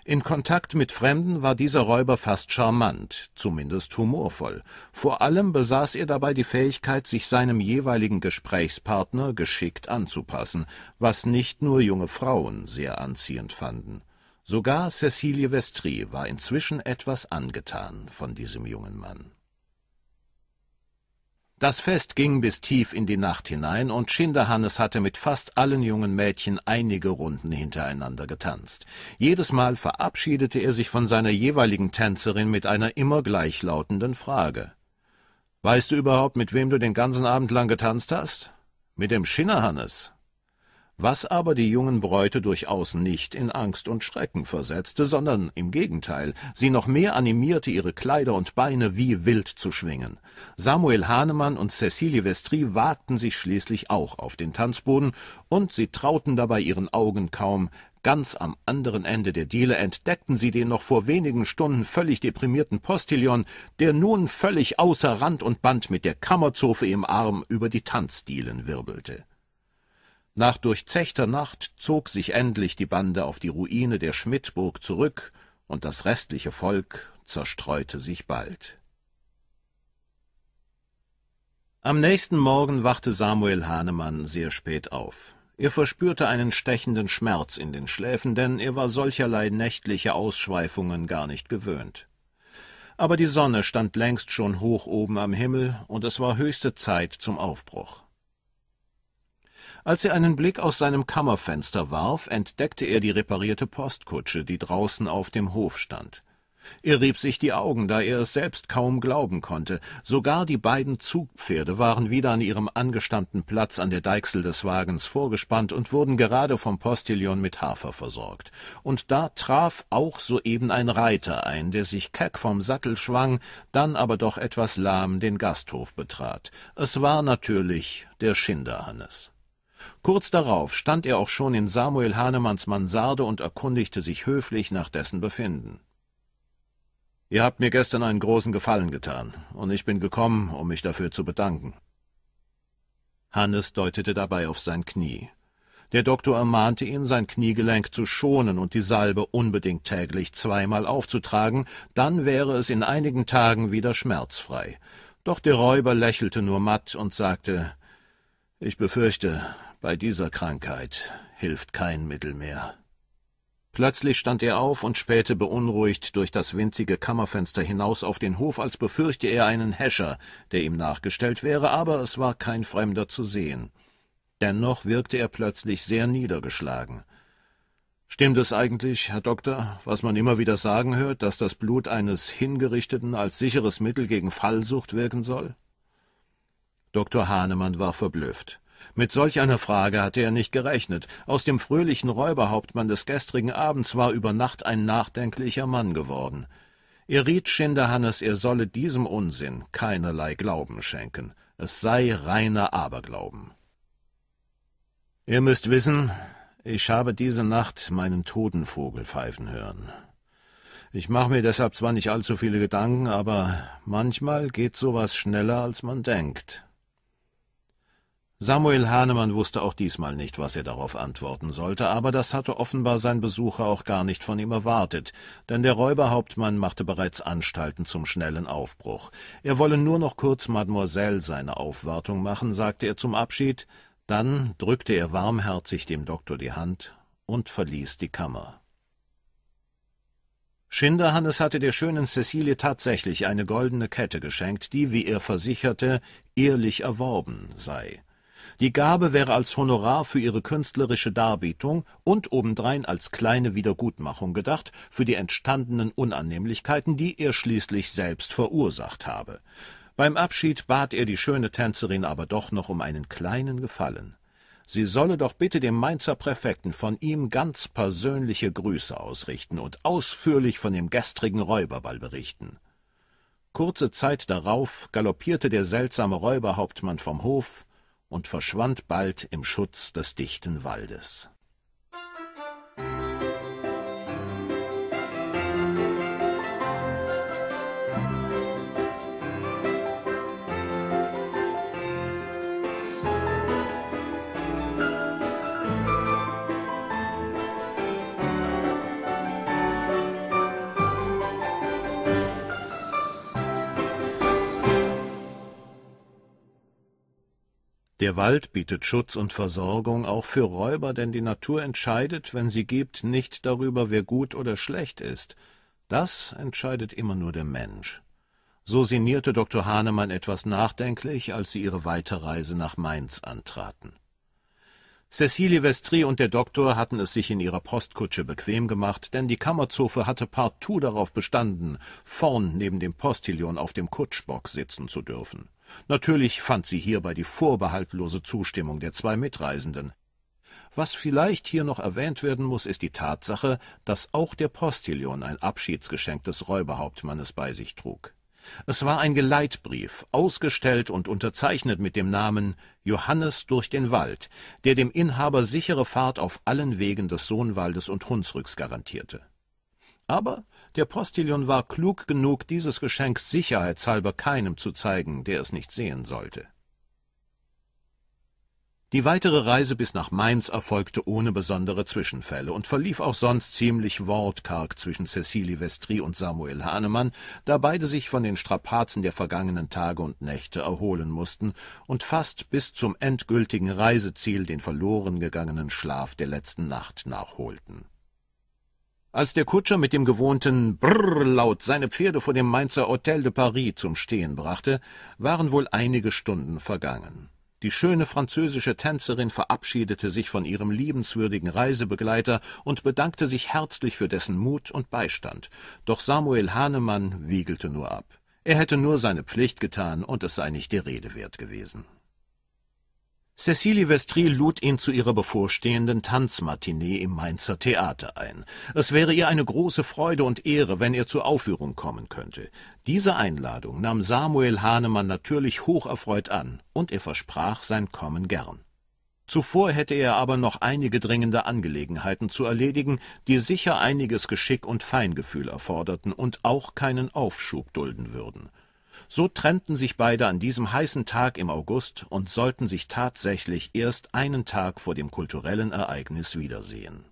In Kontakt mit Fremden war dieser Räuber fast charmant, zumindest humorvoll. Vor allem besaß er dabei die Fähigkeit, sich seinem jeweiligen Gesprächspartner geschickt anzupassen, was nicht nur junge Frauen sehr anziehend fanden. Sogar Cecilie Vestry war inzwischen etwas angetan von diesem jungen Mann. Das Fest ging bis tief in die Nacht hinein und Schinderhannes hatte mit fast allen jungen Mädchen einige Runden hintereinander getanzt. Jedes Mal verabschiedete er sich von seiner jeweiligen Tänzerin mit einer immer gleichlautenden Frage. »Weißt du überhaupt, mit wem du den ganzen Abend lang getanzt hast? Mit dem Schinderhannes was aber die jungen Bräute durchaus nicht in Angst und Schrecken versetzte, sondern im Gegenteil, sie noch mehr animierte, ihre Kleider und Beine wie wild zu schwingen. Samuel Hahnemann und Cecilie Vestry wagten sich schließlich auch auf den Tanzboden, und sie trauten dabei ihren Augen kaum, Ganz am anderen Ende der Diele entdeckten sie den noch vor wenigen Stunden völlig deprimierten Postillon, der nun völlig außer Rand und Band mit der Kammerzofe im Arm über die Tanzdielen wirbelte. Nach durchzechter Nacht zog sich endlich die Bande auf die Ruine der Schmidtburg zurück, und das restliche Volk zerstreute sich bald. Am nächsten Morgen wachte Samuel Hahnemann sehr spät auf. Er verspürte einen stechenden Schmerz in den Schläfen, denn er war solcherlei nächtliche Ausschweifungen gar nicht gewöhnt. Aber die Sonne stand längst schon hoch oben am Himmel, und es war höchste Zeit zum Aufbruch. Als er einen Blick aus seinem Kammerfenster warf, entdeckte er die reparierte Postkutsche, die draußen auf dem Hof stand. Er rieb sich die Augen, da er es selbst kaum glauben konnte. Sogar die beiden Zugpferde waren wieder an ihrem angestammten Platz an der Deichsel des Wagens vorgespannt und wurden gerade vom Postillion mit Hafer versorgt. Und da traf auch soeben ein Reiter ein, der sich keck vom Sattel schwang, dann aber doch etwas lahm den Gasthof betrat. Es war natürlich der Schinderhannes. Kurz darauf stand er auch schon in Samuel Hahnemanns Mansarde und erkundigte sich höflich nach dessen Befinden. Ihr habt mir gestern einen großen Gefallen getan, und ich bin gekommen, um mich dafür zu bedanken. Hannes deutete dabei auf sein Knie. Der Doktor ermahnte ihn, sein Kniegelenk zu schonen und die Salbe unbedingt täglich zweimal aufzutragen, dann wäre es in einigen Tagen wieder schmerzfrei. Doch der Räuber lächelte nur matt und sagte, »Ich befürchte, bei dieser Krankheit hilft kein Mittel mehr. Plötzlich stand er auf und spähte beunruhigt durch das winzige Kammerfenster hinaus auf den Hof, als befürchte er einen Häscher, der ihm nachgestellt wäre, aber es war kein Fremder zu sehen. Dennoch wirkte er plötzlich sehr niedergeschlagen. Stimmt es eigentlich, Herr Doktor, was man immer wieder sagen hört, dass das Blut eines Hingerichteten als sicheres Mittel gegen Fallsucht wirken soll? Dr. Hahnemann war verblüfft. Mit solch einer Frage hatte er nicht gerechnet. Aus dem fröhlichen Räuberhauptmann des gestrigen Abends war über Nacht ein nachdenklicher Mann geworden. Er riet Schinderhannes, er solle diesem Unsinn keinerlei Glauben schenken. Es sei reiner Aberglauben. Ihr müsst wissen, ich habe diese Nacht meinen Totenvogel pfeifen hören. Ich mache mir deshalb zwar nicht allzu viele Gedanken, aber manchmal geht sowas schneller, als man denkt. Samuel Hahnemann wusste auch diesmal nicht, was er darauf antworten sollte, aber das hatte offenbar sein Besucher auch gar nicht von ihm erwartet, denn der Räuberhauptmann machte bereits Anstalten zum schnellen Aufbruch. Er wolle nur noch kurz Mademoiselle seine Aufwartung machen, sagte er zum Abschied, dann drückte er warmherzig dem Doktor die Hand und verließ die Kammer. Schinderhannes hatte der schönen Cecilie tatsächlich eine goldene Kette geschenkt, die, wie er versicherte, ehrlich erworben sei. Die Gabe wäre als Honorar für ihre künstlerische Darbietung und obendrein als kleine Wiedergutmachung gedacht für die entstandenen Unannehmlichkeiten, die er schließlich selbst verursacht habe. Beim Abschied bat er die schöne Tänzerin aber doch noch um einen kleinen Gefallen. Sie solle doch bitte dem Mainzer Präfekten von ihm ganz persönliche Grüße ausrichten und ausführlich von dem gestrigen Räuberball berichten. Kurze Zeit darauf galoppierte der seltsame Räuberhauptmann vom Hof, und verschwand bald im Schutz des dichten Waldes. Der Wald bietet Schutz und Versorgung auch für Räuber, denn die Natur entscheidet, wenn sie gibt, nicht darüber, wer gut oder schlecht ist. Das entscheidet immer nur der Mensch. So sinnierte Dr. Hahnemann etwas nachdenklich, als sie ihre Weiterreise nach Mainz antraten. Cecilie Vestry und der Doktor hatten es sich in ihrer Postkutsche bequem gemacht, denn die Kammerzofe hatte partout darauf bestanden, vorn neben dem Postillion auf dem Kutschbock sitzen zu dürfen. Natürlich fand sie hierbei die vorbehaltlose Zustimmung der zwei Mitreisenden. Was vielleicht hier noch erwähnt werden muss, ist die Tatsache, dass auch der Postillion ein Abschiedsgeschenk des Räuberhauptmannes bei sich trug. Es war ein Geleitbrief, ausgestellt und unterzeichnet mit dem Namen Johannes durch den Wald, der dem Inhaber sichere Fahrt auf allen Wegen des Sohnwaldes und Hunsrücks garantierte. Aber der Postillon war klug genug, dieses Geschenk sicherheitshalber keinem zu zeigen, der es nicht sehen sollte. Die weitere Reise bis nach Mainz erfolgte ohne besondere Zwischenfälle und verlief auch sonst ziemlich wortkarg zwischen Cecilie Vestry und Samuel Hahnemann, da beide sich von den Strapazen der vergangenen Tage und Nächte erholen mussten und fast bis zum endgültigen Reiseziel den verloren gegangenen Schlaf der letzten Nacht nachholten als der Kutscher mit dem gewohnten Brrrlaut seine Pferde vor dem Mainzer Hotel de Paris zum Stehen brachte, waren wohl einige Stunden vergangen. Die schöne französische Tänzerin verabschiedete sich von ihrem liebenswürdigen Reisebegleiter und bedankte sich herzlich für dessen Mut und Beistand. Doch Samuel Hahnemann wiegelte nur ab. Er hätte nur seine Pflicht getan, und es sei nicht der Rede wert gewesen. Cecilie Vestris lud ihn zu ihrer bevorstehenden Tanzmatinee im Mainzer Theater ein. Es wäre ihr eine große Freude und Ehre, wenn er zur Aufführung kommen könnte. Diese Einladung nahm Samuel Hahnemann natürlich hocherfreut an, und er versprach sein Kommen gern. Zuvor hätte er aber noch einige dringende Angelegenheiten zu erledigen, die sicher einiges Geschick und Feingefühl erforderten und auch keinen Aufschub dulden würden. So trennten sich beide an diesem heißen Tag im August und sollten sich tatsächlich erst einen Tag vor dem kulturellen Ereignis wiedersehen.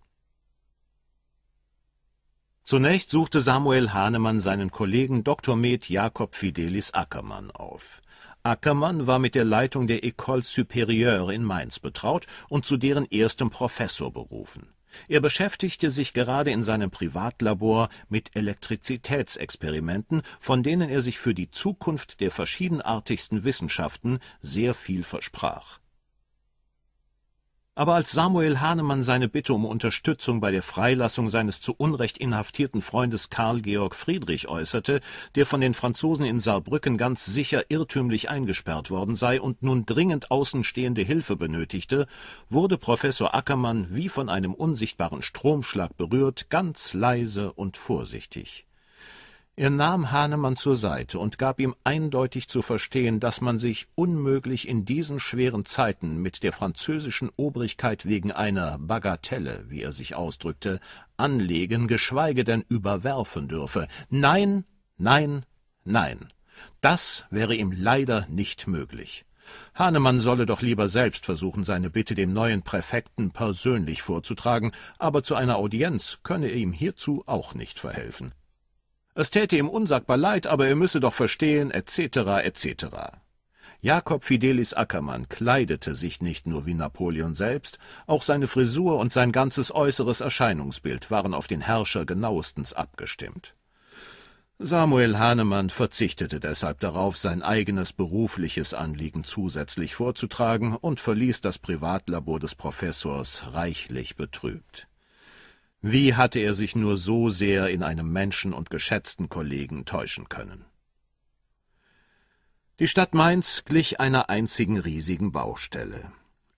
Zunächst suchte Samuel Hahnemann seinen Kollegen Dr. Med Jakob Fidelis Ackermann auf. Ackermann war mit der Leitung der École Supérieure in Mainz betraut und zu deren erstem Professor berufen. Er beschäftigte sich gerade in seinem Privatlabor mit Elektrizitätsexperimenten, von denen er sich für die Zukunft der verschiedenartigsten Wissenschaften sehr viel versprach aber als Samuel Hahnemann seine Bitte um Unterstützung bei der Freilassung seines zu Unrecht inhaftierten Freundes Karl Georg Friedrich äußerte, der von den Franzosen in Saarbrücken ganz sicher irrtümlich eingesperrt worden sei und nun dringend außenstehende Hilfe benötigte, wurde Professor Ackermann wie von einem unsichtbaren Stromschlag berührt, ganz leise und vorsichtig. Er nahm Hahnemann zur Seite und gab ihm eindeutig zu verstehen, dass man sich unmöglich in diesen schweren Zeiten mit der französischen Obrigkeit wegen einer Bagatelle, wie er sich ausdrückte, anlegen, geschweige denn überwerfen dürfe. Nein, nein, nein. Das wäre ihm leider nicht möglich. Hahnemann solle doch lieber selbst versuchen, seine Bitte dem neuen Präfekten persönlich vorzutragen, aber zu einer Audienz könne er ihm hierzu auch nicht verhelfen. Es täte ihm unsagbar leid, aber er müsse doch verstehen, etc., etc. Jakob Fidelis Ackermann kleidete sich nicht nur wie Napoleon selbst, auch seine Frisur und sein ganzes äußeres Erscheinungsbild waren auf den Herrscher genauestens abgestimmt. Samuel Hahnemann verzichtete deshalb darauf, sein eigenes berufliches Anliegen zusätzlich vorzutragen und verließ das Privatlabor des Professors reichlich betrübt. Wie hatte er sich nur so sehr in einem Menschen und geschätzten Kollegen täuschen können? Die Stadt Mainz glich einer einzigen riesigen Baustelle.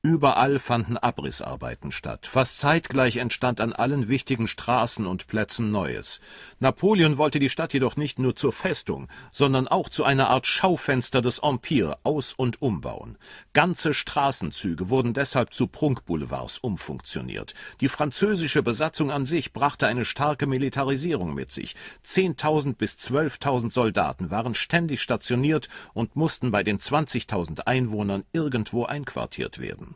Überall fanden Abrissarbeiten statt. Fast zeitgleich entstand an allen wichtigen Straßen und Plätzen Neues. Napoleon wollte die Stadt jedoch nicht nur zur Festung, sondern auch zu einer Art Schaufenster des Empire aus- und umbauen. Ganze Straßenzüge wurden deshalb zu Prunkboulevards umfunktioniert. Die französische Besatzung an sich brachte eine starke Militarisierung mit sich. Zehntausend bis zwölftausend Soldaten waren ständig stationiert und mussten bei den zwanzigtausend Einwohnern irgendwo einquartiert werden.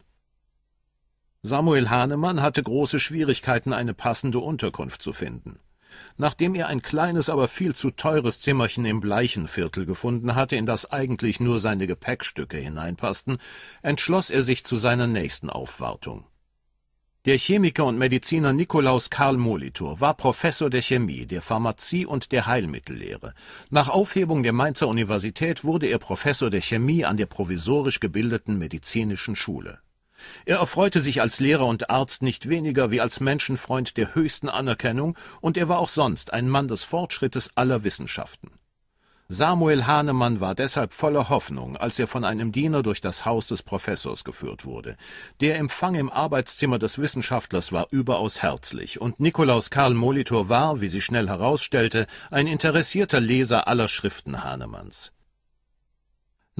Samuel Hahnemann hatte große Schwierigkeiten, eine passende Unterkunft zu finden. Nachdem er ein kleines, aber viel zu teures Zimmerchen im Bleichenviertel gefunden hatte, in das eigentlich nur seine Gepäckstücke hineinpassten, entschloss er sich zu seiner nächsten Aufwartung. Der Chemiker und Mediziner Nikolaus Karl Molitor war Professor der Chemie, der Pharmazie und der Heilmittellehre. Nach Aufhebung der Mainzer Universität wurde er Professor der Chemie an der provisorisch gebildeten medizinischen Schule. Er erfreute sich als Lehrer und Arzt nicht weniger wie als Menschenfreund der höchsten Anerkennung, und er war auch sonst ein Mann des Fortschrittes aller Wissenschaften. Samuel Hahnemann war deshalb voller Hoffnung, als er von einem Diener durch das Haus des Professors geführt wurde. Der Empfang im Arbeitszimmer des Wissenschaftlers war überaus herzlich, und Nikolaus Karl Molitor war, wie sie schnell herausstellte, ein interessierter Leser aller Schriften Hahnemanns.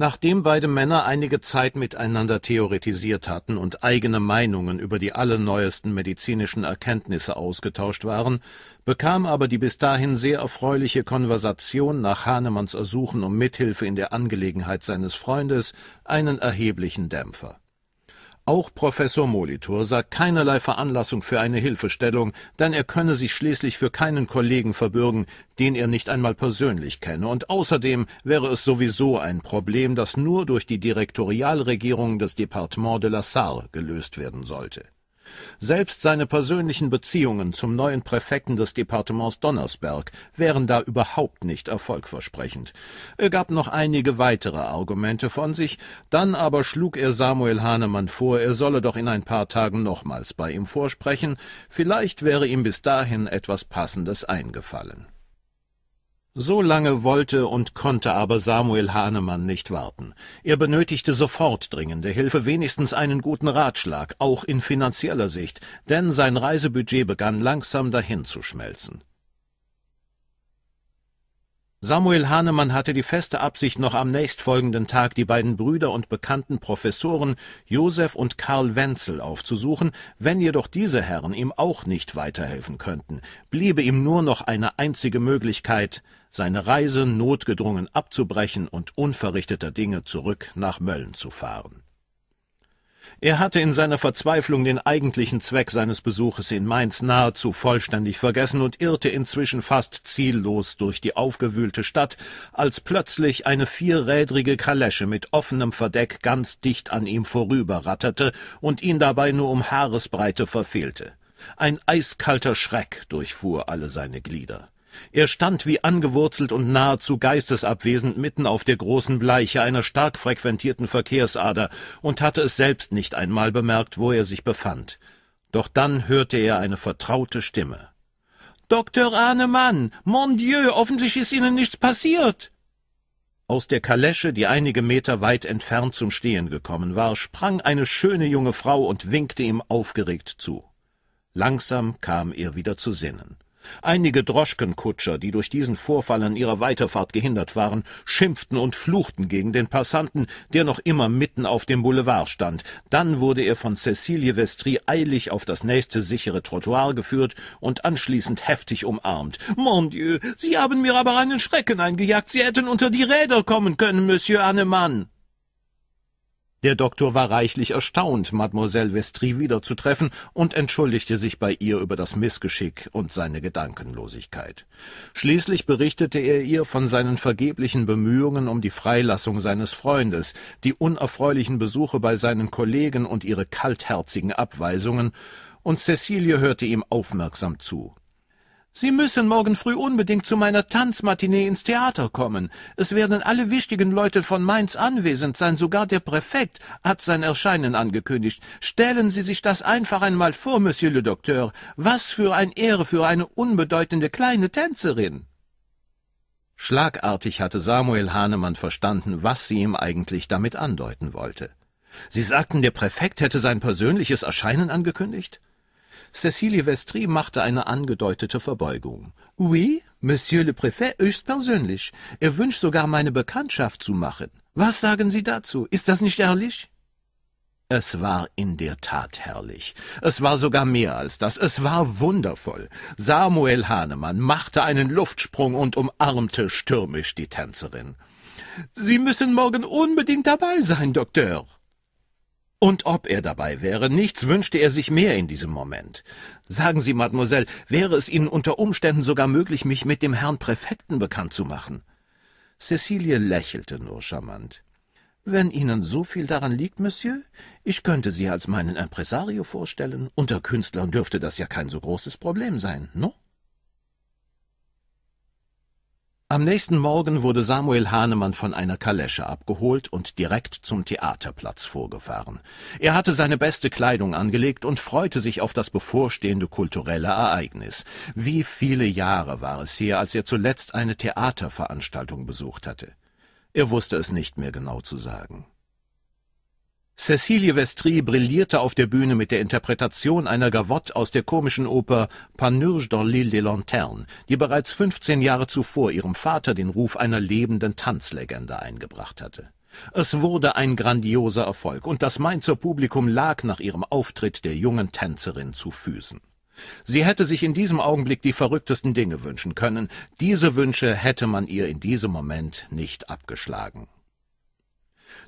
Nachdem beide Männer einige Zeit miteinander theoretisiert hatten und eigene Meinungen über die allerneuesten medizinischen Erkenntnisse ausgetauscht waren, bekam aber die bis dahin sehr erfreuliche Konversation nach Hahnemanns Ersuchen um Mithilfe in der Angelegenheit seines Freundes einen erheblichen Dämpfer. Auch Professor Molitor sah keinerlei Veranlassung für eine Hilfestellung, denn er könne sich schließlich für keinen Kollegen verbürgen, den er nicht einmal persönlich kenne, und außerdem wäre es sowieso ein Problem, das nur durch die Direktorialregierung des Departement de la Sarre gelöst werden sollte. Selbst seine persönlichen Beziehungen zum neuen Präfekten des Departements Donnersberg wären da überhaupt nicht erfolgversprechend. Er gab noch einige weitere Argumente von sich, dann aber schlug er Samuel Hahnemann vor, er solle doch in ein paar Tagen nochmals bei ihm vorsprechen, vielleicht wäre ihm bis dahin etwas Passendes eingefallen. So lange wollte und konnte aber Samuel Hahnemann nicht warten. Er benötigte sofort dringende Hilfe, wenigstens einen guten Ratschlag, auch in finanzieller Sicht, denn sein Reisebudget begann langsam dahin zu schmelzen. Samuel Hahnemann hatte die feste Absicht, noch am nächstfolgenden Tag die beiden Brüder und bekannten Professoren Josef und Karl Wenzel aufzusuchen, wenn jedoch diese Herren ihm auch nicht weiterhelfen könnten, bliebe ihm nur noch eine einzige Möglichkeit, seine Reise notgedrungen abzubrechen und unverrichteter Dinge zurück nach Mölln zu fahren. Er hatte in seiner Verzweiflung den eigentlichen Zweck seines Besuches in Mainz nahezu vollständig vergessen und irrte inzwischen fast ziellos durch die aufgewühlte Stadt, als plötzlich eine vierrädrige Kalesche mit offenem Verdeck ganz dicht an ihm vorüberratterte und ihn dabei nur um Haaresbreite verfehlte. Ein eiskalter Schreck durchfuhr alle seine Glieder. Er stand wie angewurzelt und nahezu geistesabwesend mitten auf der großen Bleiche einer stark frequentierten Verkehrsader und hatte es selbst nicht einmal bemerkt, wo er sich befand. Doch dann hörte er eine vertraute Stimme. »Dr. Ahnemann, mon Dieu, hoffentlich ist Ihnen nichts passiert. Aus der Kalesche, die einige Meter weit entfernt zum Stehen gekommen war, sprang eine schöne junge Frau und winkte ihm aufgeregt zu. Langsam kam er wieder zu Sinnen. Einige Droschkenkutscher, die durch diesen Vorfall an ihrer Weiterfahrt gehindert waren, schimpften und fluchten gegen den Passanten, der noch immer mitten auf dem Boulevard stand. Dann wurde er von Cecilie Vestry eilig auf das nächste sichere Trottoir geführt und anschließend heftig umarmt. Mon Dieu, Sie haben mir aber einen Schrecken eingejagt. Sie hätten unter die Räder kommen können, Monsieur Annemann. Der Doktor war reichlich erstaunt, Mademoiselle Vestry wiederzutreffen und entschuldigte sich bei ihr über das Missgeschick und seine Gedankenlosigkeit. Schließlich berichtete er ihr von seinen vergeblichen Bemühungen um die Freilassung seines Freundes, die unerfreulichen Besuche bei seinen Kollegen und ihre kaltherzigen Abweisungen, und Cecilie hörte ihm aufmerksam zu. Sie müssen morgen früh unbedingt zu meiner Tanzmatinee ins Theater kommen. Es werden alle wichtigen Leute von Mainz anwesend sein, sogar der Präfekt hat sein Erscheinen angekündigt. Stellen Sie sich das einfach einmal vor, Monsieur le Docteur. Was für ein Ehre für eine unbedeutende kleine Tänzerin. Schlagartig hatte Samuel Hahnemann verstanden, was sie ihm eigentlich damit andeuten wollte. Sie sagten, der Präfekt hätte sein persönliches Erscheinen angekündigt? Cecilie Vestry machte eine angedeutete Verbeugung. Oui, Monsieur le Préfet, höchstpersönlich. Er wünscht sogar, meine Bekanntschaft zu machen. Was sagen Sie dazu? Ist das nicht ehrlich?« Es war in der Tat herrlich. Es war sogar mehr als das. Es war wundervoll. Samuel Hahnemann machte einen Luftsprung und umarmte stürmisch die Tänzerin. Sie müssen morgen unbedingt dabei sein, Doktor. Und ob er dabei wäre, nichts wünschte er sich mehr in diesem Moment. Sagen Sie, Mademoiselle, wäre es Ihnen unter Umständen sogar möglich, mich mit dem Herrn Präfekten bekannt zu machen? Cecilie lächelte nur charmant. Wenn Ihnen so viel daran liegt, Monsieur, ich könnte Sie als meinen Impresario vorstellen. Unter Künstlern dürfte das ja kein so großes Problem sein, no? Am nächsten Morgen wurde Samuel Hahnemann von einer Kalesche abgeholt und direkt zum Theaterplatz vorgefahren. Er hatte seine beste Kleidung angelegt und freute sich auf das bevorstehende kulturelle Ereignis. Wie viele Jahre war es her, als er zuletzt eine Theaterveranstaltung besucht hatte? Er wusste es nicht mehr genau zu sagen. Cecilie Vestry brillierte auf der Bühne mit der Interpretation einer Gavotte aus der komischen Oper Panurge dans l'île des Lanternes, die bereits 15 Jahre zuvor ihrem Vater den Ruf einer lebenden Tanzlegende eingebracht hatte. Es wurde ein grandioser Erfolg, und das Mainzer Publikum lag nach ihrem Auftritt der jungen Tänzerin zu Füßen. Sie hätte sich in diesem Augenblick die verrücktesten Dinge wünschen können, diese Wünsche hätte man ihr in diesem Moment nicht abgeschlagen.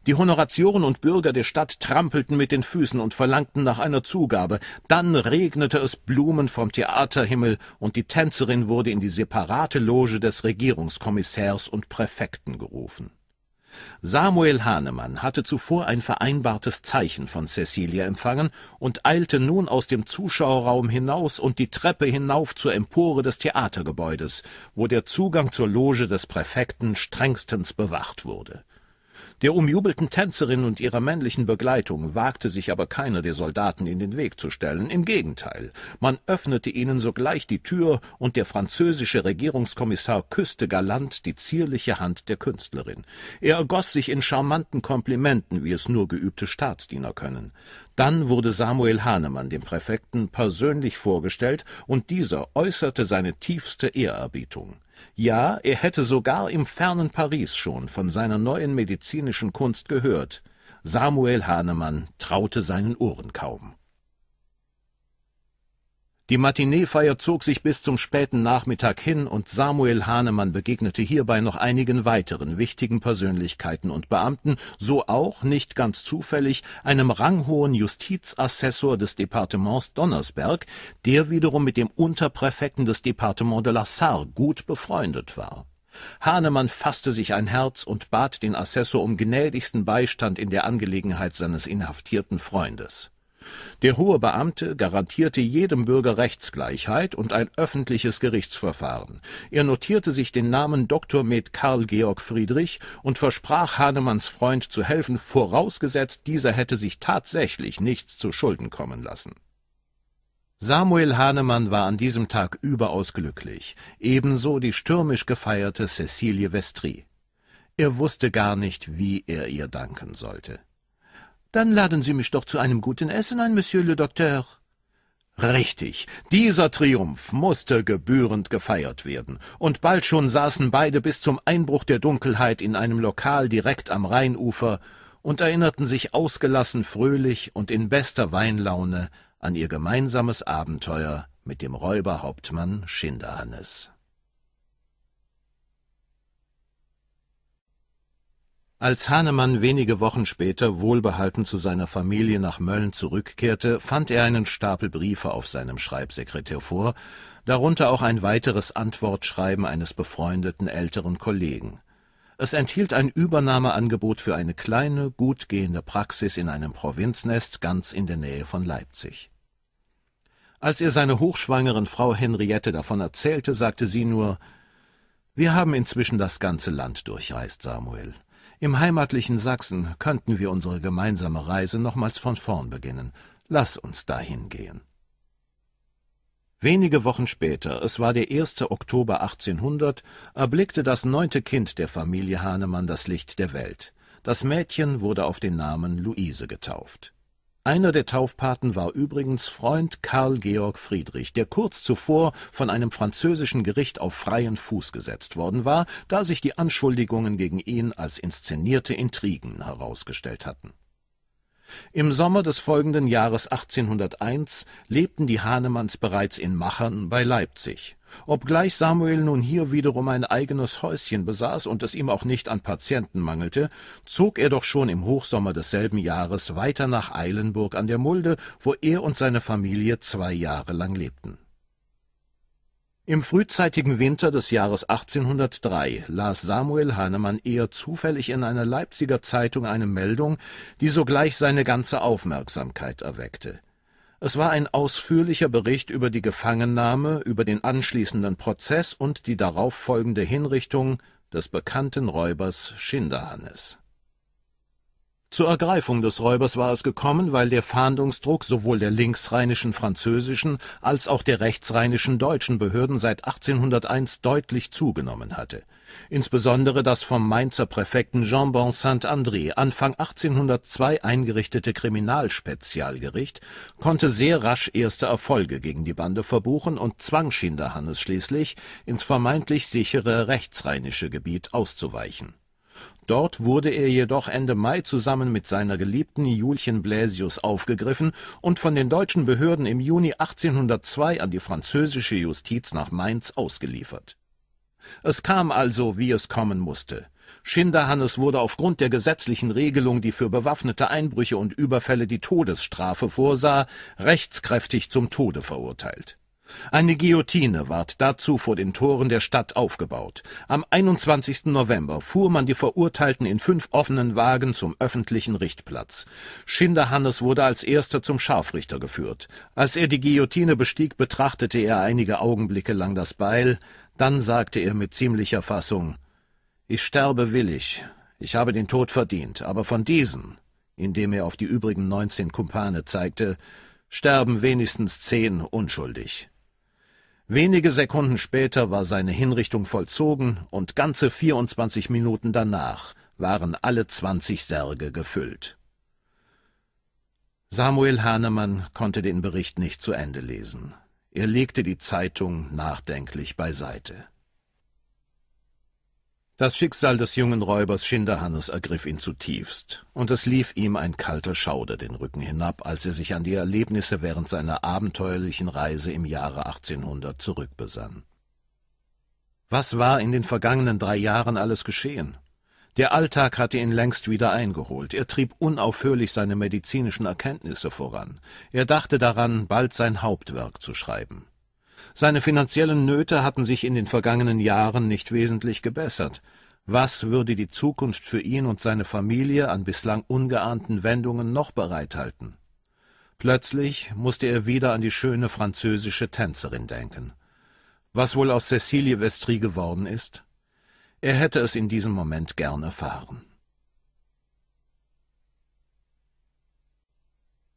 Die Honoratioren und Bürger der Stadt trampelten mit den Füßen und verlangten nach einer Zugabe. Dann regnete es Blumen vom Theaterhimmel und die Tänzerin wurde in die separate Loge des Regierungskommissärs und Präfekten gerufen. Samuel Hahnemann hatte zuvor ein vereinbartes Zeichen von Cecilia empfangen und eilte nun aus dem Zuschauerraum hinaus und die Treppe hinauf zur Empore des Theatergebäudes, wo der Zugang zur Loge des Präfekten strengstens bewacht wurde. Der umjubelten Tänzerin und ihrer männlichen Begleitung wagte sich aber keiner der Soldaten in den Weg zu stellen. Im Gegenteil, man öffnete ihnen sogleich die Tür und der französische Regierungskommissar küsste galant die zierliche Hand der Künstlerin. Er ergoss sich in charmanten Komplimenten, wie es nur geübte Staatsdiener können. Dann wurde Samuel Hahnemann dem Präfekten persönlich vorgestellt und dieser äußerte seine tiefste Ehrerbietung. Ja, er hätte sogar im fernen Paris schon von seiner neuen medizinischen Kunst gehört. Samuel Hahnemann traute seinen Ohren kaum. Die Matineefeier zog sich bis zum späten Nachmittag hin und Samuel Hahnemann begegnete hierbei noch einigen weiteren wichtigen Persönlichkeiten und Beamten, so auch, nicht ganz zufällig, einem ranghohen Justizassessor des Departements Donnersberg, der wiederum mit dem Unterpräfekten des Departements de la Sarre gut befreundet war. Hahnemann fasste sich ein Herz und bat den Assessor um gnädigsten Beistand in der Angelegenheit seines inhaftierten Freundes. Der hohe Beamte garantierte jedem Bürger Rechtsgleichheit und ein öffentliches Gerichtsverfahren. Er notierte sich den Namen Dr. Med Karl Georg Friedrich und versprach Hahnemanns Freund zu helfen, vorausgesetzt, dieser hätte sich tatsächlich nichts zu Schulden kommen lassen. Samuel Hahnemann war an diesem Tag überaus glücklich, ebenso die stürmisch gefeierte Cecilie Vestry. Er wusste gar nicht, wie er ihr danken sollte. Dann laden Sie mich doch zu einem guten Essen ein, Monsieur le Docteur. Richtig, dieser Triumph musste gebührend gefeiert werden, und bald schon saßen beide bis zum Einbruch der Dunkelheit in einem Lokal direkt am Rheinufer und erinnerten sich ausgelassen fröhlich und in bester Weinlaune an ihr gemeinsames Abenteuer mit dem Räuberhauptmann Schinderhannes. Als Hahnemann wenige Wochen später wohlbehalten zu seiner Familie nach Mölln zurückkehrte, fand er einen Stapel Briefe auf seinem Schreibsekretär vor, darunter auch ein weiteres Antwortschreiben eines befreundeten älteren Kollegen. Es enthielt ein Übernahmeangebot für eine kleine, gut gehende Praxis in einem Provinznest ganz in der Nähe von Leipzig. Als er seiner hochschwangeren Frau Henriette davon erzählte, sagte sie nur Wir haben inzwischen das ganze Land durchreist, Samuel. Im heimatlichen Sachsen könnten wir unsere gemeinsame Reise nochmals von vorn beginnen. Lass uns dahin gehen. Wenige Wochen später, es war der 1. Oktober 1800, erblickte das neunte Kind der Familie Hahnemann das Licht der Welt. Das Mädchen wurde auf den Namen Luise getauft. Einer der Taufpaten war übrigens Freund Karl Georg Friedrich, der kurz zuvor von einem französischen Gericht auf freien Fuß gesetzt worden war, da sich die Anschuldigungen gegen ihn als inszenierte Intrigen herausgestellt hatten. Im Sommer des folgenden Jahres 1801 lebten die Hahnemanns bereits in Machern bei Leipzig Obgleich Samuel nun hier wiederum ein eigenes Häuschen besaß und es ihm auch nicht an Patienten mangelte, zog er doch schon im Hochsommer desselben Jahres weiter nach Eilenburg an der Mulde, wo er und seine Familie zwei Jahre lang lebten. Im frühzeitigen Winter des Jahres 1803 las Samuel Hahnemann eher zufällig in einer Leipziger Zeitung eine Meldung, die sogleich seine ganze Aufmerksamkeit erweckte. Es war ein ausführlicher Bericht über die Gefangennahme, über den anschließenden Prozess und die darauffolgende Hinrichtung des bekannten Räubers Schinderhannes. Zur Ergreifung des Räubers war es gekommen, weil der Fahndungsdruck sowohl der linksrheinischen französischen als auch der rechtsrheinischen deutschen Behörden seit 1801 deutlich zugenommen hatte – Insbesondere das vom Mainzer Präfekten Jean Bon Saint-André Anfang 1802 eingerichtete Kriminalspezialgericht konnte sehr rasch erste Erfolge gegen die Bande verbuchen und zwang Schinderhannes schließlich, ins vermeintlich sichere rechtsrheinische Gebiet auszuweichen. Dort wurde er jedoch Ende Mai zusammen mit seiner Geliebten Julchen Bläsius aufgegriffen und von den deutschen Behörden im Juni 1802 an die französische Justiz nach Mainz ausgeliefert es kam also, wie es kommen musste. Schinderhannes wurde aufgrund der gesetzlichen Regelung, die für bewaffnete Einbrüche und Überfälle die Todesstrafe vorsah, rechtskräftig zum Tode verurteilt. Eine Guillotine ward dazu vor den Toren der Stadt aufgebaut. Am 21. November fuhr man die Verurteilten in fünf offenen Wagen zum öffentlichen Richtplatz. Schinderhannes wurde als erster zum Scharfrichter geführt. Als er die Guillotine bestieg, betrachtete er einige Augenblicke lang das Beil, dann sagte er mit ziemlicher Fassung, »Ich sterbe willig, ich habe den Tod verdient, aber von diesen«, indem er auf die übrigen neunzehn Kumpane zeigte, sterben wenigstens zehn unschuldig. Wenige Sekunden später war seine Hinrichtung vollzogen und ganze 24 Minuten danach waren alle 20 Särge gefüllt. Samuel Hahnemann konnte den Bericht nicht zu Ende lesen. Er legte die Zeitung nachdenklich beiseite. Das Schicksal des jungen Räubers Schinderhannes ergriff ihn zutiefst, und es lief ihm ein kalter Schauder den Rücken hinab, als er sich an die Erlebnisse während seiner abenteuerlichen Reise im Jahre 1800 zurückbesann. Was war in den vergangenen drei Jahren alles geschehen? Der Alltag hatte ihn längst wieder eingeholt. Er trieb unaufhörlich seine medizinischen Erkenntnisse voran. Er dachte daran, bald sein Hauptwerk zu schreiben. Seine finanziellen Nöte hatten sich in den vergangenen Jahren nicht wesentlich gebessert. Was würde die Zukunft für ihn und seine Familie an bislang ungeahnten Wendungen noch bereithalten? Plötzlich musste er wieder an die schöne französische Tänzerin denken. Was wohl aus Cecilie Vestry geworden ist? Er hätte es in diesem Moment gern erfahren.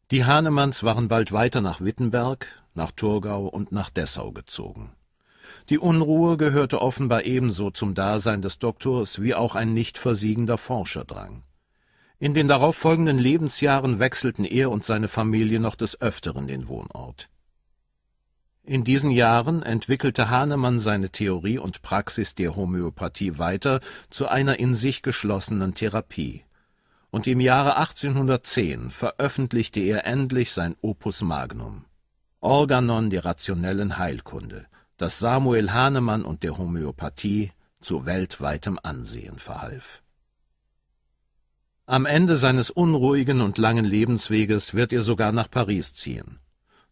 Die Hahnemanns waren bald weiter nach Wittenberg, nach Thurgau und nach Dessau gezogen. Die Unruhe gehörte offenbar ebenso zum Dasein des Doktors wie auch ein nicht versiegender Forscherdrang. In den darauffolgenden Lebensjahren wechselten er und seine Familie noch des Öfteren den Wohnort. In diesen Jahren entwickelte Hahnemann seine Theorie und Praxis der Homöopathie weiter zu einer in sich geschlossenen Therapie. Und im Jahre 1810 veröffentlichte er endlich sein Opus Magnum, Organon der rationellen Heilkunde, das Samuel Hahnemann und der Homöopathie zu weltweitem Ansehen verhalf. Am Ende seines unruhigen und langen Lebensweges wird er sogar nach Paris ziehen.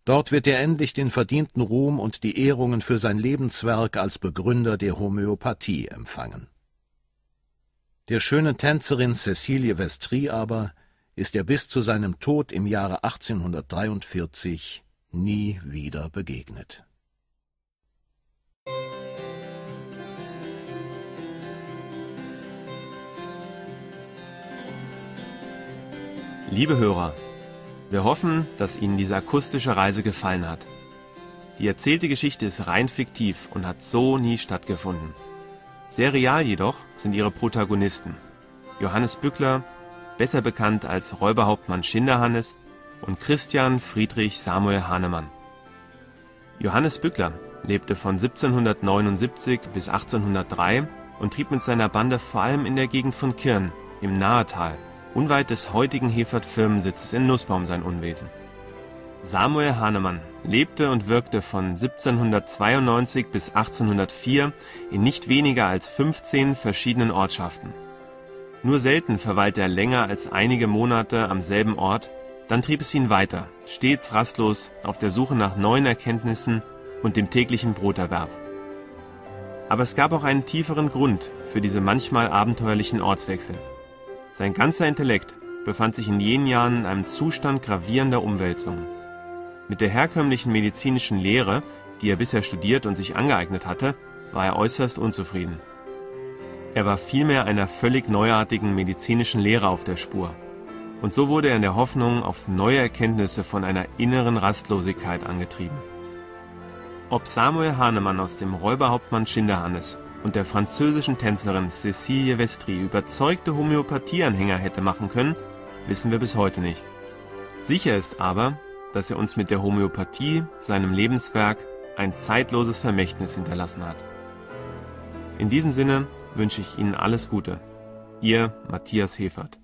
Dort wird er endlich den verdienten Ruhm und die Ehrungen für sein Lebenswerk als Begründer der Homöopathie empfangen. Der schönen Tänzerin Cecilie Vestry aber ist er bis zu seinem Tod im Jahre 1843 nie wieder begegnet. Liebe Hörer, wir hoffen, dass Ihnen diese akustische Reise gefallen hat. Die erzählte Geschichte ist rein fiktiv und hat so nie stattgefunden. Sehr real jedoch sind ihre Protagonisten. Johannes Bückler, besser bekannt als Räuberhauptmann Schinderhannes, und Christian Friedrich Samuel Hahnemann. Johannes Bückler lebte von 1779 bis 1803 und trieb mit seiner Bande vor allem in der Gegend von Kirn im Nahetal unweit des heutigen Hefert-Firmensitzes in Nussbaum sein Unwesen. Samuel Hahnemann lebte und wirkte von 1792 bis 1804 in nicht weniger als 15 verschiedenen Ortschaften. Nur selten verweilte er länger als einige Monate am selben Ort, dann trieb es ihn weiter, stets rastlos auf der Suche nach neuen Erkenntnissen und dem täglichen Broterwerb. Aber es gab auch einen tieferen Grund für diese manchmal abenteuerlichen Ortswechsel. Sein ganzer Intellekt befand sich in jenen Jahren in einem Zustand gravierender Umwälzungen. Mit der herkömmlichen medizinischen Lehre, die er bisher studiert und sich angeeignet hatte, war er äußerst unzufrieden. Er war vielmehr einer völlig neuartigen medizinischen Lehre auf der Spur. Und so wurde er in der Hoffnung auf neue Erkenntnisse von einer inneren Rastlosigkeit angetrieben. Ob Samuel Hahnemann aus dem Räuberhauptmann Schinderhannes und der französischen Tänzerin Cécilie Vestry überzeugte Homöopathieanhänger hätte machen können, wissen wir bis heute nicht. Sicher ist aber, dass er uns mit der Homöopathie, seinem Lebenswerk, ein zeitloses Vermächtnis hinterlassen hat. In diesem Sinne wünsche ich Ihnen alles Gute. Ihr Matthias Hefert.